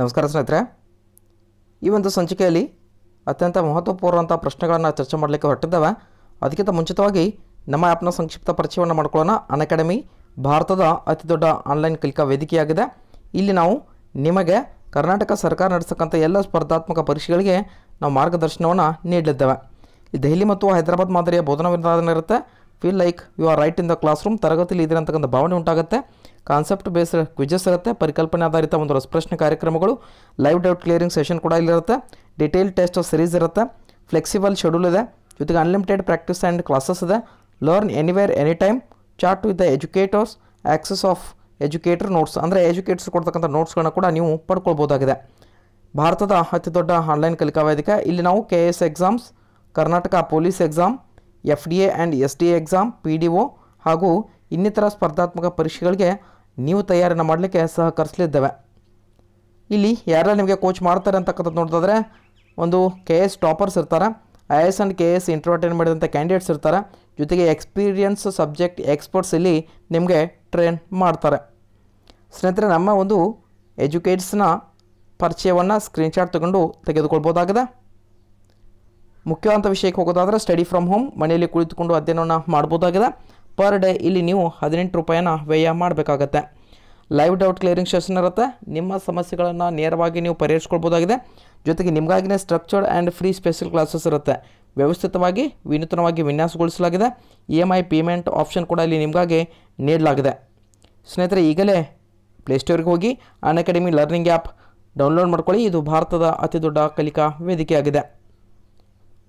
ನಮಸ್ಕಾರ ಸ್ನೇಹಿತರೆ ಈ ಒಂದು ಸಂಚಿಕೆಯಲ್ಲಿ ಅತ್ಯಂತ ಮಹತ್ವಪೂರ್ಣವಂಥ ಪ್ರಶ್ನೆಗಳನ್ನು ಚರ್ಚೆ ಮಾಡಲಿಕ್ಕೆ ಹೊರಟಿದ್ದಾವೆ ಅದಕ್ಕಿಂತ ಮುಂಚಿತವಾಗಿ ನಮ್ಮ ಆ್ಯಪ್ನ ಸಂಕ್ಷಿಪ್ತ ಪರಿಚಯವನ್ನು ಮಾಡ್ಕೊಳ್ಳೋಣ ಅಕಾಡೆಮಿ ಭಾರತದ ಅತಿ ದೊಡ್ಡ ಆನ್ಲೈನ್ ಕಲಿಕಾ ವೇದಿಕೆಯಾಗಿದೆ ಇಲ್ಲಿ ನಾವು ನಿಮಗೆ ಕರ್ನಾಟಕ ಸರ್ಕಾರ ನಡೆಸತಕ್ಕಂಥ ಎಲ್ಲ ಸ್ಪರ್ಧಾತ್ಮಕ ಪರೀಕ್ಷೆಗಳಿಗೆ ನಾವು ಮಾರ್ಗದರ್ಶನವನ್ನು ನೀಡಲಿದ್ದೇವೆ ದೆಹಲಿ ಮತ್ತು ಹೈದರಾಬಾದ್ ಮಾದರಿಯ ಬೋಧನಾ ವಿಧಾನ ಇರುತ್ತೆ feel like you are right in the classroom ತರಗತಿಯಲ್ಲಿ ಇದ್ರಂತಕ್ಕಂಥ ಭಾವನೆ ಉಂಟಾಗುತ್ತೆ ಕಾನ್ಸೆಪ್ಟ್ ಬೇಸ್ಡ್ ಕ್ವಿಜಸ್ ಇರುತ್ತೆ ಪರಿಕಲ್ಪನೆ ಆಧಾರಿತ ಒಂದು ರಸಪ್ರಶ್ನೆ ಕಾರ್ಯಕ್ರಮಗಳು ಲೈವ್ ಡೌಟ್ ಕ್ಲಿಯರಿಂಗ್ ಸೆಷನ್ ಕೂಡ ಇಲ್ಲಿರುತ್ತೆ ಡಿಟೇಲ್ ಟೆಸ್ಟ್ ಆಫ್ ಸೀರೀಸ್ ಇರುತ್ತೆ ಫ್ಲೆಕ್ಸಿಬಲ್ ಶೆಡ್ಯೂಲ್ ಇದೆ ಜೊತೆಗೆ ಅನ್ಲಿಮಿಟೆಡ್ ಪ್ರಾಕ್ಟೀಸ್ ಆ್ಯಂಡ್ ಕ್ಲಾಸಸ್ ಇದೆ learn anywhere any time chat with the educators access of educator notes ಅಂದರೆ ಎಜುಕೇಟರ್ಸ್ ಕೊಡ್ತಕ್ಕಂಥ ನೋಟ್ಸ್ಗಳನ್ನ ಕೂಡ ನೀವು ಪಡ್ಕೊಳ್ಬೋದಾಗಿದೆ ಭಾರತದ ಅತಿ ದೊಡ್ಡ ಆನ್ಲೈನ್ ಕಲಿಕಾ ವೇದಿಕೆ ಇಲ್ಲಿ ನಾವು K S exams Karnataka police exam F D A and S D A exam P D O ಹಾಗೂ ಇನ್ನಿತರ ಸ್ಪರ್ಧಾತ್ಮಕ ಪರೀಕ್ಷೆಗಳಿಗೆ ನೀವು ತಯಾರನ್ನು ಮಾಡಲಿಕ್ಕೆ ಸಹಕರಿಸಲಿದ್ದೇವೆ ಇಲ್ಲಿ ಯಾರೆಲ್ಲ ನಿಮಗೆ ಕೋಚ್ ಮಾಡ್ತಾರೆ ಅಂತಕ್ಕಂಥದ್ದು ನೋಡಿದ್ರೆ ಒಂದು ಕೆ ಎಸ್ ಟಾಪರ್ಸ್ ಇರ್ತಾರೆ I S and K S entertain ಮಾಡಿದಂಥ ಕ್ಯಾಂಡಿಡೇಟ್ಸ್ ಇರ್ತಾರೆ ಜೊತೆಗೆ ಎಕ್ಸ್ಪೀರಿಯನ್ಸ್ ಸಬ್ಜೆಕ್ಟ್ ಎಕ್ಸ್ಪರ್ಟ್ಸ್ ಇಲ್ಲಿ ನಿಮಗೆ ಟ್ರೈನ್ ಮಾಡ್ತಾರೆ ಸ್ನೇಹಿತರೆ ನಮ್ಮ ಒಂದು ಎಜುಕೇಟ್ಸ್ನ ಪರಿಚಯವನ್ನು ಸ್ಕ್ರೀನ್ಶಾಟ್ ತಗೊಂಡು ತೆಗೆದುಕೊಳ್ಬೋದಾಗಿದೆ ಮುಖ್ಯವಾದಂಥ ವಿಷಯಕ್ಕೆ ಹೋಗೋದಾದರೆ ಸ್ಟಡಿ ಫ್ರಮ್ ಹೋಮ್ ಮನೆಯಲ್ಲಿ ಕುಳಿತುಕೊಂಡು ಅಧ್ಯಯನವನ್ನು ಮಾಡ್ಬೋದಾಗಿದೆ ಪರ್ ಡೇ ಇಲ್ಲಿ ನೀವು ಹದಿನೆಂಟು ರೂಪಾಯಿನ ವ್ಯಯ ಮಾಡಬೇಕಾಗತ್ತೆ ಲೈವ್ ಡೌಟ್ ಕ್ಲಿಯರಿಂಗ್ ಸೆಷನ್ ಇರುತ್ತೆ ನಿಮ್ಮ ಸಮಸ್ಯೆಗಳನ್ನು ನೇರವಾಗಿ ನೀವು ಪರಿಹರಿಸ್ಕೊಳ್ಬೋದಾಗಿದೆ ಜೊತೆಗೆ ನಿಮಗಾಗಿನೇ structured and free special classes ಇರುತ್ತೆ ವ್ಯವಸ್ಥಿತವಾಗಿ ವಿನೂತನವಾಗಿ ವಿನ್ಯಾಸಗೊಳಿಸಲಾಗಿದೆ E M I payment option ಕೂಡ ಇಲ್ಲಿ ನಿಮಗಾಗಿ ನೀಡಲಾಗಿದೆ ಸ್ನೇಹಿತರೆ ಈಗಲೇ ಪ್ಲೇಸ್ಟೋರ್ಗೆ ಹೋಗಿ Unacademy learning app download ಮಾಡ್ಕೊಳ್ಳಿ ಇದು ಭಾರತದ ಅತಿ ದೊಡ್ಡ ಕಲಿಕಾ ವೇದಿಕೆಯಾಗಿದೆ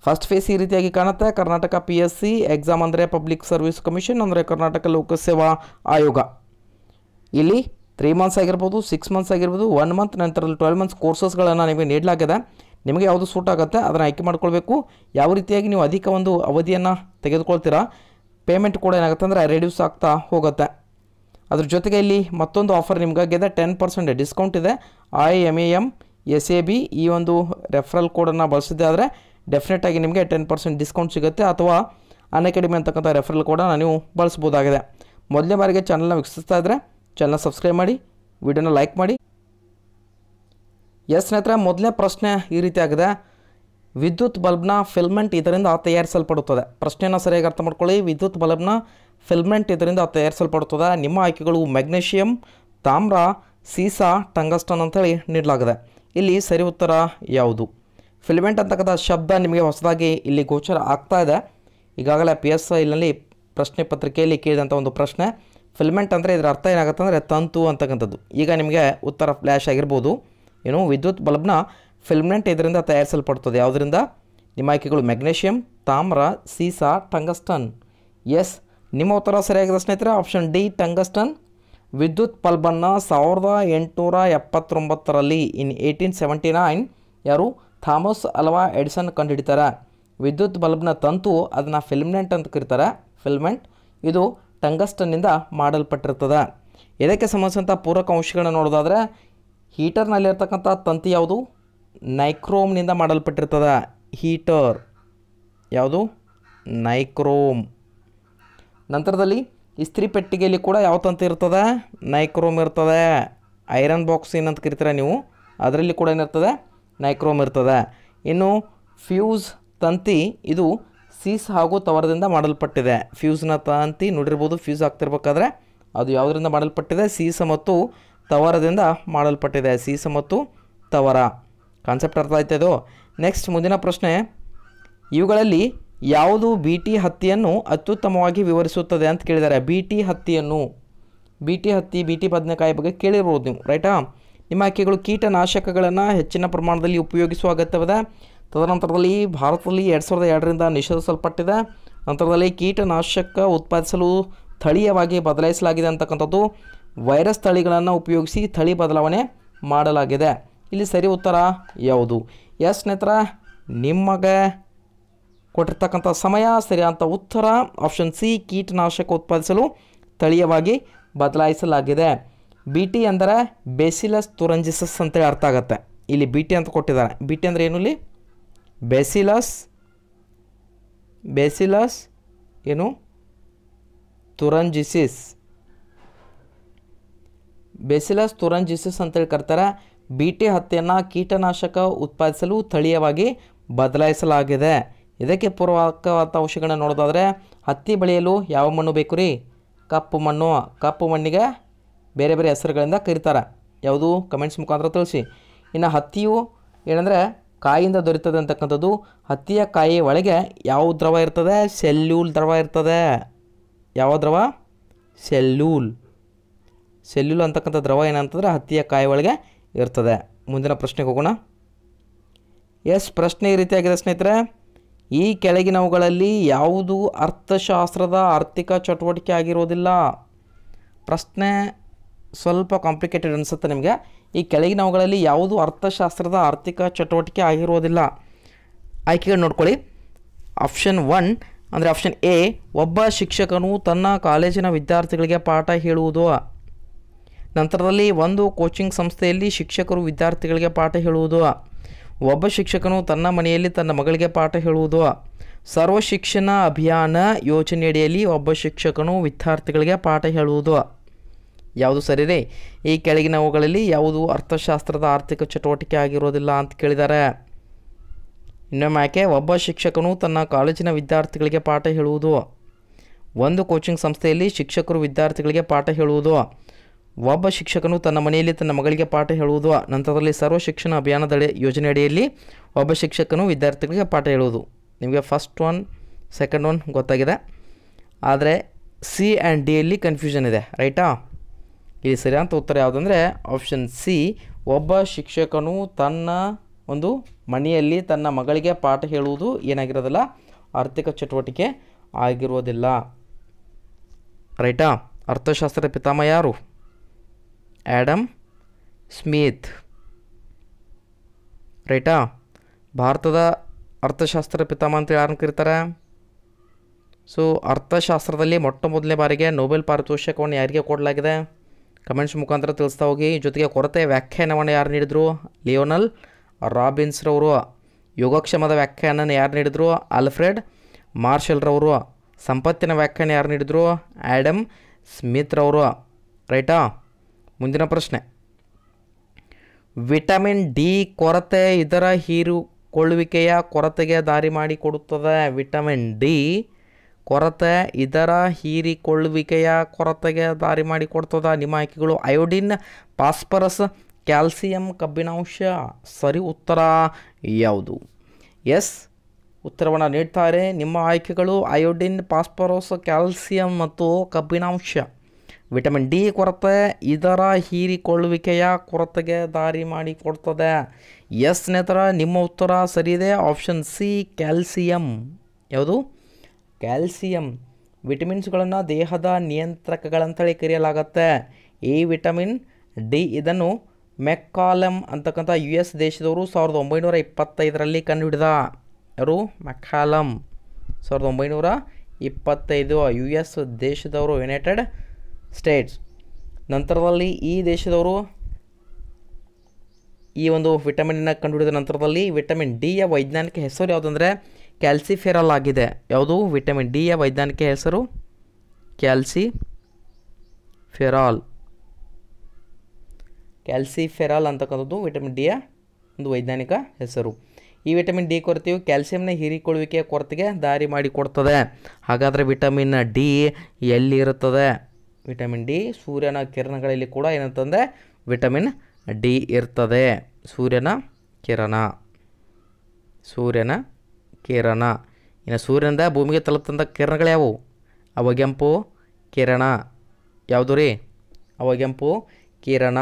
ಫಸ್ಟ್ ಫೇಸ್ ಈ ರೀತಿಯಾಗಿ ಕಾಣುತ್ತೆ Karnataka P S C exam ಅಂದರೆ ಪಬ್ಲಿಕ್ ಸರ್ವಿಸ್ ಕಮಿಷನ್ ಅಂದರೆ ಕರ್ನಾಟಕ ಲೋಕಸೇವಾ ಆಯೋಗ ಇಲ್ಲಿ ತ್ರೀ ಮಂತ್ಸ್ ಆಗಿರ್ಬೋದು ಸಿಕ್ಸ್ ಮಂತ್ಸ್ ಆಗಿರ್ಬೋದು ಒನ್ ಮಂತ್ ನಂತರ ಟ್ವೆಲ್ ಮಂತ್ಸ್ ಕೋರ್ಸಸ್ಗಳನ್ನು ನಿಮಗೆ ನೀಡಲಾಗಿದೆ ನಿಮಗೆ ಯಾವುದು ಸೂಟ್ ಆಗುತ್ತೆ ಅದನ್ನು ಆಯ್ಕೆ ಮಾಡ್ಕೊಳ್ಬೇಕು ಯಾವ ರೀತಿಯಾಗಿ ನೀವು ಅಧಿಕ ಒಂದು ಅವಧಿಯನ್ನು ತೆಗೆದುಕೊಳ್ತೀರಾ ಪೇಮೆಂಟ್ ಕೂಡ ಏನಾಗುತ್ತೆ ಅಂದರೆ ರೆಡ್ಯೂಸ್ ಆಗ್ತಾ ಹೋಗುತ್ತೆ ಅದ್ರ ಜೊತೆಗೆ ಇಲ್ಲಿ ಮತ್ತೊಂದು ಆಫರ್ ನಿಮಗಾಗಿದೆ ಟೆನ್ ಪರ್ಸೆಂಟ್ ಡಿಸ್ಕೌಂಟ್ ಇದೆ I M A M S A B ಈ ಒಂದು ರೆಫರಲ್ ಕೋಡನ್ನು ಬಳಸಿದ್ದೆ ಆದರೆ ಆಗಿ ನಿಮಗೆ ಟೆನ್ ಪರ್ಸೆಂಟ್ ಡಿಸ್ಕೌಂಟ್ ಸಿಗುತ್ತೆ ಅಥವಾ ಅನ್ಅಕಾಡೆಮಿ ಅಂತಕ್ಕಂಥ ರೆಫರಲ್ ಕೂಡ ನೀವು ಬಳಸ್ಬೋದಾಗಿದೆ ಮೊದಲನೇ ಬಾರಿಗೆ ಚಾನಲ್ನ ವೀಕ್ಷಿಸ್ತಾ ಇದ್ದರೆ ಚಾನಲ್ನ ಸಬ್ಸ್ಕ್ರೈಬ್ ಮಾಡಿ ವಿಡಿಯೋನ ಲೈಕ್ ಮಾಡಿ ಎಸ್ ಸ್ನೇಹಿತರೆ ಮೊದಲನೇ ಪ್ರಶ್ನೆ ಈ ರೀತಿ ಆಗಿದೆ ವಿದ್ಯುತ್ ಬಲ್ಬ್ನ ಫಿಲ್ಮೆಂಟ್ ಇದರಿಂದ ತಯಾರಿಸಲ್ಪಡುತ್ತದೆ ಪ್ರಶ್ನೆಯನ್ನು ಸರಿಯಾಗಿ ಅರ್ಥ ಮಾಡ್ಕೊಳ್ಳಿ ವಿದ್ಯುತ್ ಬಲ್ಬ್ನ ಫಿಲ್ಮೆಂಟ್ ಇದರಿಂದ ತಯಾರಿಸಲ್ಪಡುತ್ತದೆ ನಿಮ್ಮ ಆಯ್ಕೆಗಳು ಮ್ಯಾಗ್ನೇಷಿಯಂ ತಾಮ್ರ ಸೀಸಾ ಟಂಗಸ್ಟನ್ ಅಂತೇಳಿ ನೀಡಲಾಗಿದೆ ಇಲ್ಲಿ ಸರಿ ಉತ್ತರ ಯಾವುದು ಫಿಲಿಮೆಂಟ್ ಅಂತಕ್ಕಂಥ ಶಬ್ದ ನಿಮಗೆ ಹೊಸದಾಗಿ ಇಲ್ಲಿ ಗೋಚರ ಆಗ್ತಾ ಇದೆ ಈಗಾಗಲೇ ಪಿ ಎಸ್ ಐನಲ್ಲಿ ಪ್ರಶ್ನೆ ಪತ್ರಿಕೆಯಲ್ಲಿ ಕೇಳಿದಂಥ ಒಂದು ಪ್ರಶ್ನೆ ಫಿಲ್ಮೆಂಟ್ ಅಂದರೆ ಇದರ ಅರ್ಥ ಏನಾಗುತ್ತೆ ಅಂದರೆ ತಂತು ಅಂತಕ್ಕಂಥದ್ದು ಈಗ ನಿಮಗೆ ಉತ್ತರ ಫ್ಲ್ಯಾಶ್ ಆಗಿರ್ಬೋದು ಏನು ವಿದ್ಯುತ್ ಬಲ್ಬ್ನ ಫಿಲ್ಮೆಂಟ್ ಇದರಿಂದ ತಯಾರಿಸಲ್ಪಡ್ತದೆ ಯಾವುದರಿಂದ ನಿಮ್ಮ ಆಯ್ಕೆಗಳು ಮೆಗ್ನೇಷಿಯಂ ತಾಮ್ರ ಸೀಸಾ ಟಂಗಸ್ಟನ್ ಎಸ್ ನಿಮ್ಮ ಉತ್ತರ ಸರಿಯಾಗಿದೆ ಸ್ನೇಹಿತರೆ ಆಪ್ಷನ್ ಡಿ ಟಂಗಸ್ಟನ್ ವಿದ್ಯುತ್ ಬಲ್ಬನ್ನು ಸಾವಿರದ ಎಂಟುನೂರ ಎಪ್ಪತ್ತೊಂಬತ್ತರಲ್ಲಿ ಇನ್ ಏಯ್ಟೀನ್ ಸೆವೆಂಟಿ ನೈನ್ ಯಾರು ಥಾಮಸ್ ಅಲ್ವಾ ಎಡಿಸನ್ ಕಂಡುಹಿಡಿತಾರೆ ವಿದ್ಯುತ್ ಬಲ್ಬ್ನ ತಂತು ಅದನ್ನು ಫಿಲ್ಮ್ನೆಂಟ್ ಅಂತ ಕರೀತಾರೆ ಫಿಲ್ಮೆಂಟ್ ಇದು ಟಂಗಸ್ಟನ್ನಿಂದ ಮಾಡಲ್ಪಟ್ಟಿರ್ತದೆ ಇದಕ್ಕೆ ಸಂಬಂಧಿಸಿದಂಥ ಪೂರಕ ಅಂಶಗಳನ್ನ ನೋಡೋದಾದರೆ ಹೀಟರ್ನಲ್ಲಿರ್ತಕ್ಕಂಥ ತಂತಿ ಯಾವುದು ನೈಕ್ರೋಮ್ನಿಂದ ಮಾಡಲ್ಪಟ್ಟಿರ್ತದೆ ಹೀಟರ್ ಯಾವುದು ನೈಕ್ರೋಮ್ ನಂತರದಲ್ಲಿ ಇಸ್ತ್ರಿ ಪೆಟ್ಟಿಗೆಯಲ್ಲಿ ಕೂಡ ಯಾವ ತಂತಿ ಇರ್ತದೆ ನೈಕ್ರೋಮ್ ಇರ್ತದೆ ಐರನ್ ಬಾಕ್ಸ್ ಏನಂತ ಕರಿತೀರ ನೀವು ಅದರಲ್ಲಿ ಕೂಡ ಏನಿರ್ತದೆ ನೈಕ್ರೋಮ್ ಇರ್ತದೆ ಇನ್ನು ಫ್ಯೂಸ್ ತಂತಿ ಇದು ಸೀಸ್ ಹಾಗೂ ತವರದಿಂದ ಮಾಡಲ್ಪಟ್ಟಿದೆ ಫ್ಯೂಸ್ನ ತಂತಿ ನೋಡಿರ್ಬೋದು ಫ್ಯೂಸ್ ಆಗ್ತಿರ್ಬೇಕಾದ್ರೆ ಅದು ಯಾವುದರಿಂದ ಮಾಡಲ್ಪಟ್ಟಿದೆ ಸೀಸ ಮತ್ತು ತವರದಿಂದ ಮಾಡಲ್ಪಟ್ಟಿದೆ ಸೀಸ ಮತ್ತು ತವರ ಕಾನ್ಸೆಪ್ಟ್ ಅರ್ಥ ಇದು ನೆಕ್ಸ್ಟ್ ಮುಂದಿನ ಪ್ರಶ್ನೆ ಇವುಗಳಲ್ಲಿ ಯಾವುದು ಬಿ ಟಿ ಹತ್ತಿಯನ್ನು ಅತ್ಯುತ್ತಮವಾಗಿ ವಿವರಿಸುತ್ತದೆ ಅಂತ ಕೇಳಿದ್ದಾರೆ ಬಿ ಟಿ ಹತ್ತಿಯನ್ನು ಬಿ ಟಿ ಹತ್ತಿ ಬಿ ಟಿ ಬದನೆಕಾಯಿ ಬಗ್ಗೆ ಕೇಳಿರ್ಬೋದು ನೀವು ರೈಟಾ ನಿಮ್ಮ ಆಕೆಗಳು ಕೀಟನಾಶಕಗಳನ್ನು ಹೆಚ್ಚಿನ ಪ್ರಮಾಣದಲ್ಲಿ ಉಪಯೋಗಿಸುವ ಅಗತ್ಯವಿದೆ ತದನಂತರದಲ್ಲಿ ಭಾರತದಲ್ಲಿ ಎರಡು ಸಾವಿರದ ಎರಡರಿಂದ ನಿಷೇಧಿಸಲ್ಪಟ್ಟಿದೆ ನಂತರದಲ್ಲಿ ಕೀಟನಾಶಕ ಉತ್ಪಾದಿಸಲು ಸ್ಥಳೀಯವಾಗಿ ಬದಲಾಯಿಸಲಾಗಿದೆ ಅಂತಕ್ಕಂಥದ್ದು ವೈರಸ್ ತಳಿಗಳನ್ನು ಉಪಯೋಗಿಸಿ ತಳಿ ಬದಲಾವಣೆ ಮಾಡಲಾಗಿದೆ ಇಲ್ಲಿ ಸರಿ ಉತ್ತರ ಯಾವುದು ಎಸ್ ನೇತ್ರ ನಿಮಗೆ ಕೊಟ್ಟಿರ್ತಕ್ಕಂಥ ಸಮಯ ಸರಿಯಾದಂಥ ಉತ್ತರ ಆಪ್ಷನ್ ಸಿ ಕೀಟನಾಶಕ ಉತ್ಪಾದಿಸಲು ಸ್ಥಳೀಯವಾಗಿ ಬದಲಾಯಿಸಲಾಗಿದೆ ಬಿ ಟಿ ಅಂದರೆ ಬೇಸಿಲಸ್ ತುರಂಜಿಸಸ್ ಅಂತೇಳಿ ಅರ್ಥ ಆಗುತ್ತೆ ಇಲ್ಲಿ ಬಿ ಟಿ ಅಂತ ಕೊಟ್ಟಿದ್ದಾರೆ ಬಿ ಟಿ ಅಂದರೆ ಏನು ಇಲ್ಲಿ ಬೇಸಿಲಸ್ ಬೇಸಿಲಸ್ ಏನು ತುರಂಜಿಸಿಸ್ ಬೇಸಿಲಸ್ ತುರಂಜಿಸಿಸ್ ಅಂತೇಳಿ ಕರ್ತಾರೆ ಟಿ ಹತ್ತಿಯನ್ನು ಕೀಟನಾಶಕ ಉತ್ಪಾದಿಸಲು ಸ್ಥಳೀಯವಾಗಿ ಬದಲಾಯಿಸಲಾಗಿದೆ ಇದಕ್ಕೆ ಪೂರ್ವಕವಾದ ಅಂಶಗಳನ್ನ ನೋಡೋದಾದರೆ ಹತ್ತಿ ಬೆಳೆಯಲು ಯಾವ ಮಣ್ಣು ಬೇಕು ರೀ ಕಪ್ಪು ಮಣ್ಣು ಕಪ್ಪು ಮಣ್ಣಿಗೆ ಬೇರೆ ಬೇರೆ ಹೆಸರುಗಳಿಂದ ಕರೀತಾರೆ ಯಾವುದು ಕಮೆಂಟ್ಸ್ ಮುಖಾಂತರ ತಿಳಿಸಿ ಇನ್ನು ಹತ್ತಿಯು ಏನಂದರೆ ಕಾಯಿಂದ ದೊರೀತದೆ ಅಂತಕ್ಕಂಥದ್ದು ಹತ್ತಿಯ ಕಾಯಿ ಒಳಗೆ ಯಾವ ದ್ರವ ಇರ್ತದೆ ಸೆಲ್ಯೂಲ್ ದ್ರವ ಇರ್ತದೆ ಯಾವ ದ್ರವ ಸೆಲ್ಯೂಲ್ ಸೆಲ್ಯೂಲ್ ಅಂತಕ್ಕಂಥ ದ್ರವ ಏನಂತಂದ್ರೆ ಹತ್ತಿಯ ಕಾಯಿ ಒಳಗೆ ಇರ್ತದೆ ಮುಂದಿನ ಪ್ರಶ್ನೆಗೆ ಹೋಗೋಣ ಎಸ್ ಪ್ರಶ್ನೆ ಈ ರೀತಿಯಾಗಿದೆ ಸ್ನೇಹಿತರೆ ಈ ಕೆಳಗಿನವುಗಳಲ್ಲಿ ಯಾವುದು ಅರ್ಥಶಾಸ್ತ್ರದ ಆರ್ಥಿಕ ಚಟುವಟಿಕೆ ಆಗಿರೋದಿಲ್ಲ ಪ್ರಶ್ನೆ ಸ್ವಲ್ಪ ಕಾಂಪ್ಲಿಕೇಟೆಡ್ ಅನಿಸುತ್ತೆ ನಿಮಗೆ ಈ ಕೆಳಗಿನವುಗಳಲ್ಲಿ ಯಾವುದು ಅರ್ಥಶಾಸ್ತ್ರದ ಆರ್ಥಿಕ ಚಟುವಟಿಕೆ ಆಗಿರೋದಿಲ್ಲ ಆಯ್ಕೆಗಳು ನೋಡ್ಕೊಳ್ಳಿ ಆಪ್ಷನ್ ಒನ್ ಅಂದರೆ ಆಪ್ಷನ್ ಎ ಒಬ್ಬ ಶಿಕ್ಷಕನು ತನ್ನ ಕಾಲೇಜಿನ ವಿದ್ಯಾರ್ಥಿಗಳಿಗೆ ಪಾಠ ಹೇಳುವುದು ನಂತರದಲ್ಲಿ ಒಂದು ಕೋಚಿಂಗ್ ಸಂಸ್ಥೆಯಲ್ಲಿ ಶಿಕ್ಷಕರು ವಿದ್ಯಾರ್ಥಿಗಳಿಗೆ ಪಾಠ ಹೇಳುವುದು ಒಬ್ಬ ಶಿಕ್ಷಕನು ತನ್ನ ಮನೆಯಲ್ಲಿ ತನ್ನ ಮಗಳಿಗೆ ಪಾಠ ಹೇಳುವುದು ಸರ್ವ ಶಿಕ್ಷಣ ಅಭಿಯಾನ ಯೋಜನೆಯಡಿಯಲ್ಲಿ ಒಬ್ಬ ಶಿಕ್ಷಕನು ವಿದ್ಯಾರ್ಥಿಗಳಿಗೆ ಪಾಠ ಹೇಳುವುದು ಯಾವುದು ಸರಿರೇ ಈ ಕೆಳಗಿನವುಗಳಲ್ಲಿ ಯಾವುದು ಅರ್ಥಶಾಸ್ತ್ರದ ಆರ್ಥಿಕ ಚಟುವಟಿಕೆ ಆಗಿರೋದಿಲ್ಲ ಅಂತ ಕೇಳಿದ್ದಾರೆ ಇನ್ನೊಮ್ಮೆ ಯಾಕೆ ಒಬ್ಬ ಶಿಕ್ಷಕನು ತನ್ನ ಕಾಲೇಜಿನ ವಿದ್ಯಾರ್ಥಿಗಳಿಗೆ ಪಾಠ ಹೇಳುವುದು ಒಂದು ಕೋಚಿಂಗ್ ಸಂಸ್ಥೆಯಲ್ಲಿ ಶಿಕ್ಷಕರು ವಿದ್ಯಾರ್ಥಿಗಳಿಗೆ ಪಾಠ ಹೇಳುವುದು ಒಬ್ಬ ಶಿಕ್ಷಕನು ತನ್ನ ಮನೆಯಲ್ಲಿ ತನ್ನ ಮಗಳಿಗೆ ಪಾಠ ಹೇಳುವುದು ನಂತರದಲ್ಲಿ ಸರ್ವ ಶಿಕ್ಷಣ ಅಭಿಯಾನದ ಯೋಜನೆಯಡಿಯಲ್ಲಿ ಒಬ್ಬ ಶಿಕ್ಷಕನು ವಿದ್ಯಾರ್ಥಿಗಳಿಗೆ ಪಾಠ ಹೇಳುವುದು ನಿಮಗೆ ಫಸ್ಟ್ ಒನ್ ಸೆಕೆಂಡ್ ಒನ್ ಗೊತ್ತಾಗಿದೆ ಆದರೆ ಸಿ ಆ್ಯಂಡ್ ಡಿಯಲ್ಲಿ ಕನ್ಫ್ಯೂಷನ್ ಇದೆ ರೈಟಾ ಇಲ್ಲಿ ಸರಿಯಾದಂಥ ಉತ್ತರ ಯಾವುದಂದರೆ ಆಪ್ಷನ್ ಸಿ ಒಬ್ಬ ಶಿಕ್ಷಕನು ತನ್ನ ಒಂದು ಮನೆಯಲ್ಲಿ ತನ್ನ ಮಗಳಿಗೆ ಪಾಠ ಹೇಳುವುದು ಏನಾಗಿರೋದಿಲ್ಲ ಆರ್ಥಿಕ ಚಟುವಟಿಕೆ ಆಗಿರುವುದಿಲ್ಲ ರೈಟಾ ಅರ್ಥಶಾಸ್ತ್ರದ ಪಿತಾಮ ಯಾರು ಆ್ಯಡಮ್ ಸ್ಮಿತ್ ರೈಟಾ ಭಾರತದ ಅರ್ಥಶಾಸ್ತ್ರ ಪಿತಾಮ ಅಂತ ಯಾರನ್ನು ಕರೀತಾರೆ ಸೊ ಅರ್ಥಶಾಸ್ತ್ರದಲ್ಲಿ ಮೊಟ್ಟ ಮೊದಲನೇ ಬಾರಿಗೆ ನೊಬೆಲ್ ಪಾರಿತೋಷಕವನ್ನು ಯಾರಿಗೆ ಕೊಡಲಾಗಿದೆ ಕಮೆಂಟ್ಸ್ ಮುಖಾಂತರ ತಿಳಿಸ್ತಾ ಹೋಗಿ ಜೊತೆಗೆ ಕೊರತೆ ವ್ಯಾಖ್ಯಾನವನ್ನು ಯಾರು ನೀಡಿದರು ಲಿಯೋನಲ್ ರಾಬಿನ್ಸ್ರವರು ಯೋಗಕ್ಷಮದ ವ್ಯಾಖ್ಯಾನ ಯಾರು ನೀಡಿದ್ರು ಆಲ್ಫ್ರೆಡ್ ಮಾರ್ಷಲ್ರವರು ಸಂಪತ್ತಿನ ವ್ಯಾಖ್ಯಾನ ಯಾರು ನೀಡಿದ್ರು ಆ್ಯಡಮ್ ಸ್ಮಿತ್ರವರು ರೈಟಾ ಮುಂದಿನ ಪ್ರಶ್ನೆ ವಿಟಮಿನ್ ಡಿ ಕೊರತೆ ಇದರ ಹೀರುಕೊಳ್ಳುವಿಕೆಯ ಕೊರತೆಗೆ ದಾರಿ ಮಾಡಿಕೊಡುತ್ತದೆ ವಿಟಮಿನ್ ಡಿ ಕೊರತೆ ಇದರ ಹೀರಿಕೊಳ್ಳುವಿಕೆಯ ಕೊರತೆಗೆ ದಾರಿ ಮಾಡಿಕೊಡ್ತದ ನಿಮ್ಮ ಆಯ್ಕೆಗಳು ಅಯೋಡಿನ್ ಪಾಸ್ಪರಸ್ ಕ್ಯಾಲ್ಸಿಯಂ ಕಬ್ಬಿಣಾಂಶ ಸರಿ ಉತ್ತರ ಯಾವುದು ಎಸ್ ಉತ್ತರವನ್ನು ನೀಡ್ತಾರೆ ನಿಮ್ಮ ಆಯ್ಕೆಗಳು ಅಯೋಡಿನ್ ಪಾಸ್ಪರಸ್ ಕ್ಯಾಲ್ಸಿಯಂ ಮತ್ತು ಕಬ್ಬಿಣಾಂಶ ವಿಟಮಿನ್ ಡಿ ಕೊರತೆ ಇದರ ಹೀರಿಕೊಳ್ಳುವಿಕೆಯ ಕೊರತೆಗೆ ದಾರಿ ಮಾಡಿಕೊಡ್ತದೆ ಎಸ್ ನೇತರ ನಿಮ್ಮ ಉತ್ತರ ಸರಿ ಇದೆ ಆಪ್ಷನ್ ಸಿ ಕ್ಯಾಲ್ಸಿಯಂ ಯಾವುದು ಕ್ಯಾಲ್ಸಿಯಂ ವಿಟಮಿನ್ಸ್ಗಳನ್ನು ದೇಹದ ನಿಯಂತ್ರಕಗಳಂತೇಳಿ ಕರೆಯಲಾಗತ್ತೆ ಈ ವಿಟಮಿನ್ ಡಿ ಇದನ್ನು ಮೆಕ್ಕಾಲಮ್ ಅಂತಕ್ಕಂಥ ಯು ಎಸ್ ದೇಶದವರು ಸಾವಿರದ ಒಂಬೈನೂರ ಇಪ್ಪತ್ತೈದರಲ್ಲಿ ಕಂಡುಹಿಡಿದ ಯಾರು ಮೆಕ್ಕಾಲಮ್ ಸಾವಿರದ ಒಂಬೈನೂರ ಇಪ್ಪತ್ತೈದು ಯು ಎಸ್ ದೇಶದವರು ಯುನೈಟೆಡ್ ಸ್ಟೇಟ್ಸ್ ನಂತರದಲ್ಲಿ ಈ ದೇಶದವರು ಈ ಒಂದು ವಿಟಮಿನನ್ನು ಕಂಡುಹಿಡಿದ ನಂತರದಲ್ಲಿ ವಿಟಮಿನ್ ಡಿಯ ವೈಜ್ಞಾನಿಕ ಹೆಸರು ಯಾವುದಂದರೆ ಕ್ಯಾಲ್ಸಿಫೆರಲ್ ಆಗಿದೆ ಯಾವುದು ವಿಟಮಿನ್ ಡಿಯ ವೈಜ್ಞಾನಿಕ ಹೆಸರು ಕ್ಯಾಲ್ಸಿ ಫೆರಾಲ್ ಕ್ಯಾಲ್ಸಿಫೆರಾಲ್ ಅಂತಕ್ಕಂಥದ್ದು ವಿಟಮಿನ್ ಡಿಯ ಒಂದು ವೈಜ್ಞಾನಿಕ ಹೆಸರು ಈ ವಿಟಮಿನ್ ಡಿ ಕೊರತೆಯು ಕ್ಯಾಲ್ಸಿಯಂನ ಹೀರಿಕೊಳ್ಳುವಿಕೆಯ ಕೊರತೆಗೆ ದಾರಿ ಮಾಡಿಕೊಡ್ತದೆ ಹಾಗಾದರೆ ವಿಟಮಿನ್ ಡಿ ಎಲ್ಲಿರುತ್ತದೆ ವಿಟಮಿನ್ ಡಿ ಸೂರ್ಯನ ಕಿರಣಗಳಲ್ಲಿ ಕೂಡ ಏನಂತಂದರೆ ವಿಟಮಿನ್ ಡಿ ಇರ್ತದೆ ಸೂರ್ಯನ ಕಿರಣ ಸೂರ್ಯನ ಕಿರಣ ಇನ್ನು ಸೂರ್ಯನಿಂದ ಭೂಮಿಗೆ ತಲುಪ್ತಂಥ ಕಿರಣಗಳು ಯಾವುವು ಅವಗೆಂಪು ಕಿರಣ ಯಾವುದು ರೀ ಅವಗೆಂಪು ಕಿರಣ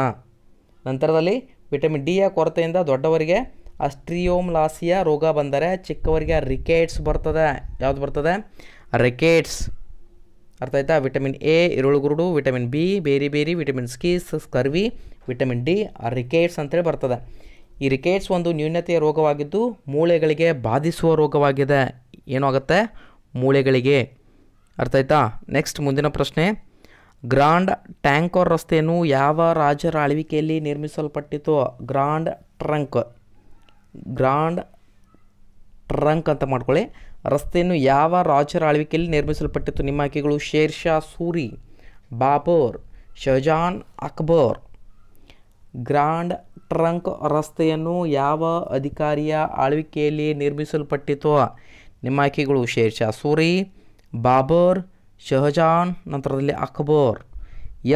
ನಂತರದಲ್ಲಿ ವಿಟಮಿನ್ ಡಿಯ ಕೊರತೆಯಿಂದ ದೊಡ್ಡವರಿಗೆ ಅಸ್ಟ್ರಿಯೋಮ್ಲಾಸಿಯ ರೋಗ ಬಂದರೆ ಚಿಕ್ಕವರಿಗೆ ರಿಕೇಟ್ಸ್ ಬರ್ತದೆ ಯಾವುದು ಬರ್ತದೆ ರಿಕೇಟ್ಸ್ ಅರ್ಥ ಆಯ್ತಾ ವಿಟಮಿನ್ ಎ ಗುರುಡು vitamin B beriberi vitamin ಸ್ಕೀಸ್ ಕರ್ವಿ ವಿಟಮಿನ್ ಡಿ ರಿಕೇಟ್ಸ್ ಅಂತೇಳಿ ಬರ್ತದೆ ಈ ರಿಕೇಟ್ಸ್ ಒಂದು ನ್ಯೂನತೆಯ ರೋಗವಾಗಿದ್ದು ಮೂಳೆಗಳಿಗೆ ಬಾಧಿಸುವ ರೋಗವಾಗಿದೆ ಆಗುತ್ತೆ ಮೂಳೆಗಳಿಗೆ ಅರ್ಥ ಆಯ್ತಾ ನೆಕ್ಸ್ಟ್ ಮುಂದಿನ ಪ್ರಶ್ನೆ ಗ್ರಾಂಡ್ ಟ್ಯಾಂಕರ್ ರಸ್ತೆಯನ್ನು ಯಾವ ರಾಜರ ಆಳ್ವಿಕೆಯಲ್ಲಿ ನಿರ್ಮಿಸಲ್ಪಟ್ಟಿತ್ತು ಗ್ರಾಂಡ್ ಟ್ರಂಕ್ ಗ್ರಾಂಡ್ ಟ್ರಂಕ್ ಅಂತ ಮಾಡ್ಕೊಳ್ಳಿ ರಸ್ತೆಯನ್ನು ಯಾವ ರಾಜರ ಆಳ್ವಿಕೆಯಲ್ಲಿ ನಿರ್ಮಿಸಲ್ಪಟ್ಟಿತ್ತು ನಿಮ್ಮ ಆಯ್ಕೆಗಳು ಶೇರ್ಷಾ ಸೂರಿ ಬಾಬೋರ್ ಶಹಜಾನ್ ಅಕ್ಬರ್ ಗ್ರಾಂಡ್ ಟ್ರಂಕ್ ರಸ್ತೆಯನ್ನು ಯಾವ ಅಧಿಕಾರಿಯ ಆಳ್ವಿಕೆಯಲ್ಲಿ ನಿರ್ಮಿಸಲ್ಪಟ್ಟಿತು ನಿಮ್ಮ ಆಯ್ಕೆಗಳು ಶೇರ್ಷಾ ಸೂರಿ ಬಾಬರ್ ಶಹಜಾನ್ ನಂತರದಲ್ಲಿ ಅಕ್ಬರ್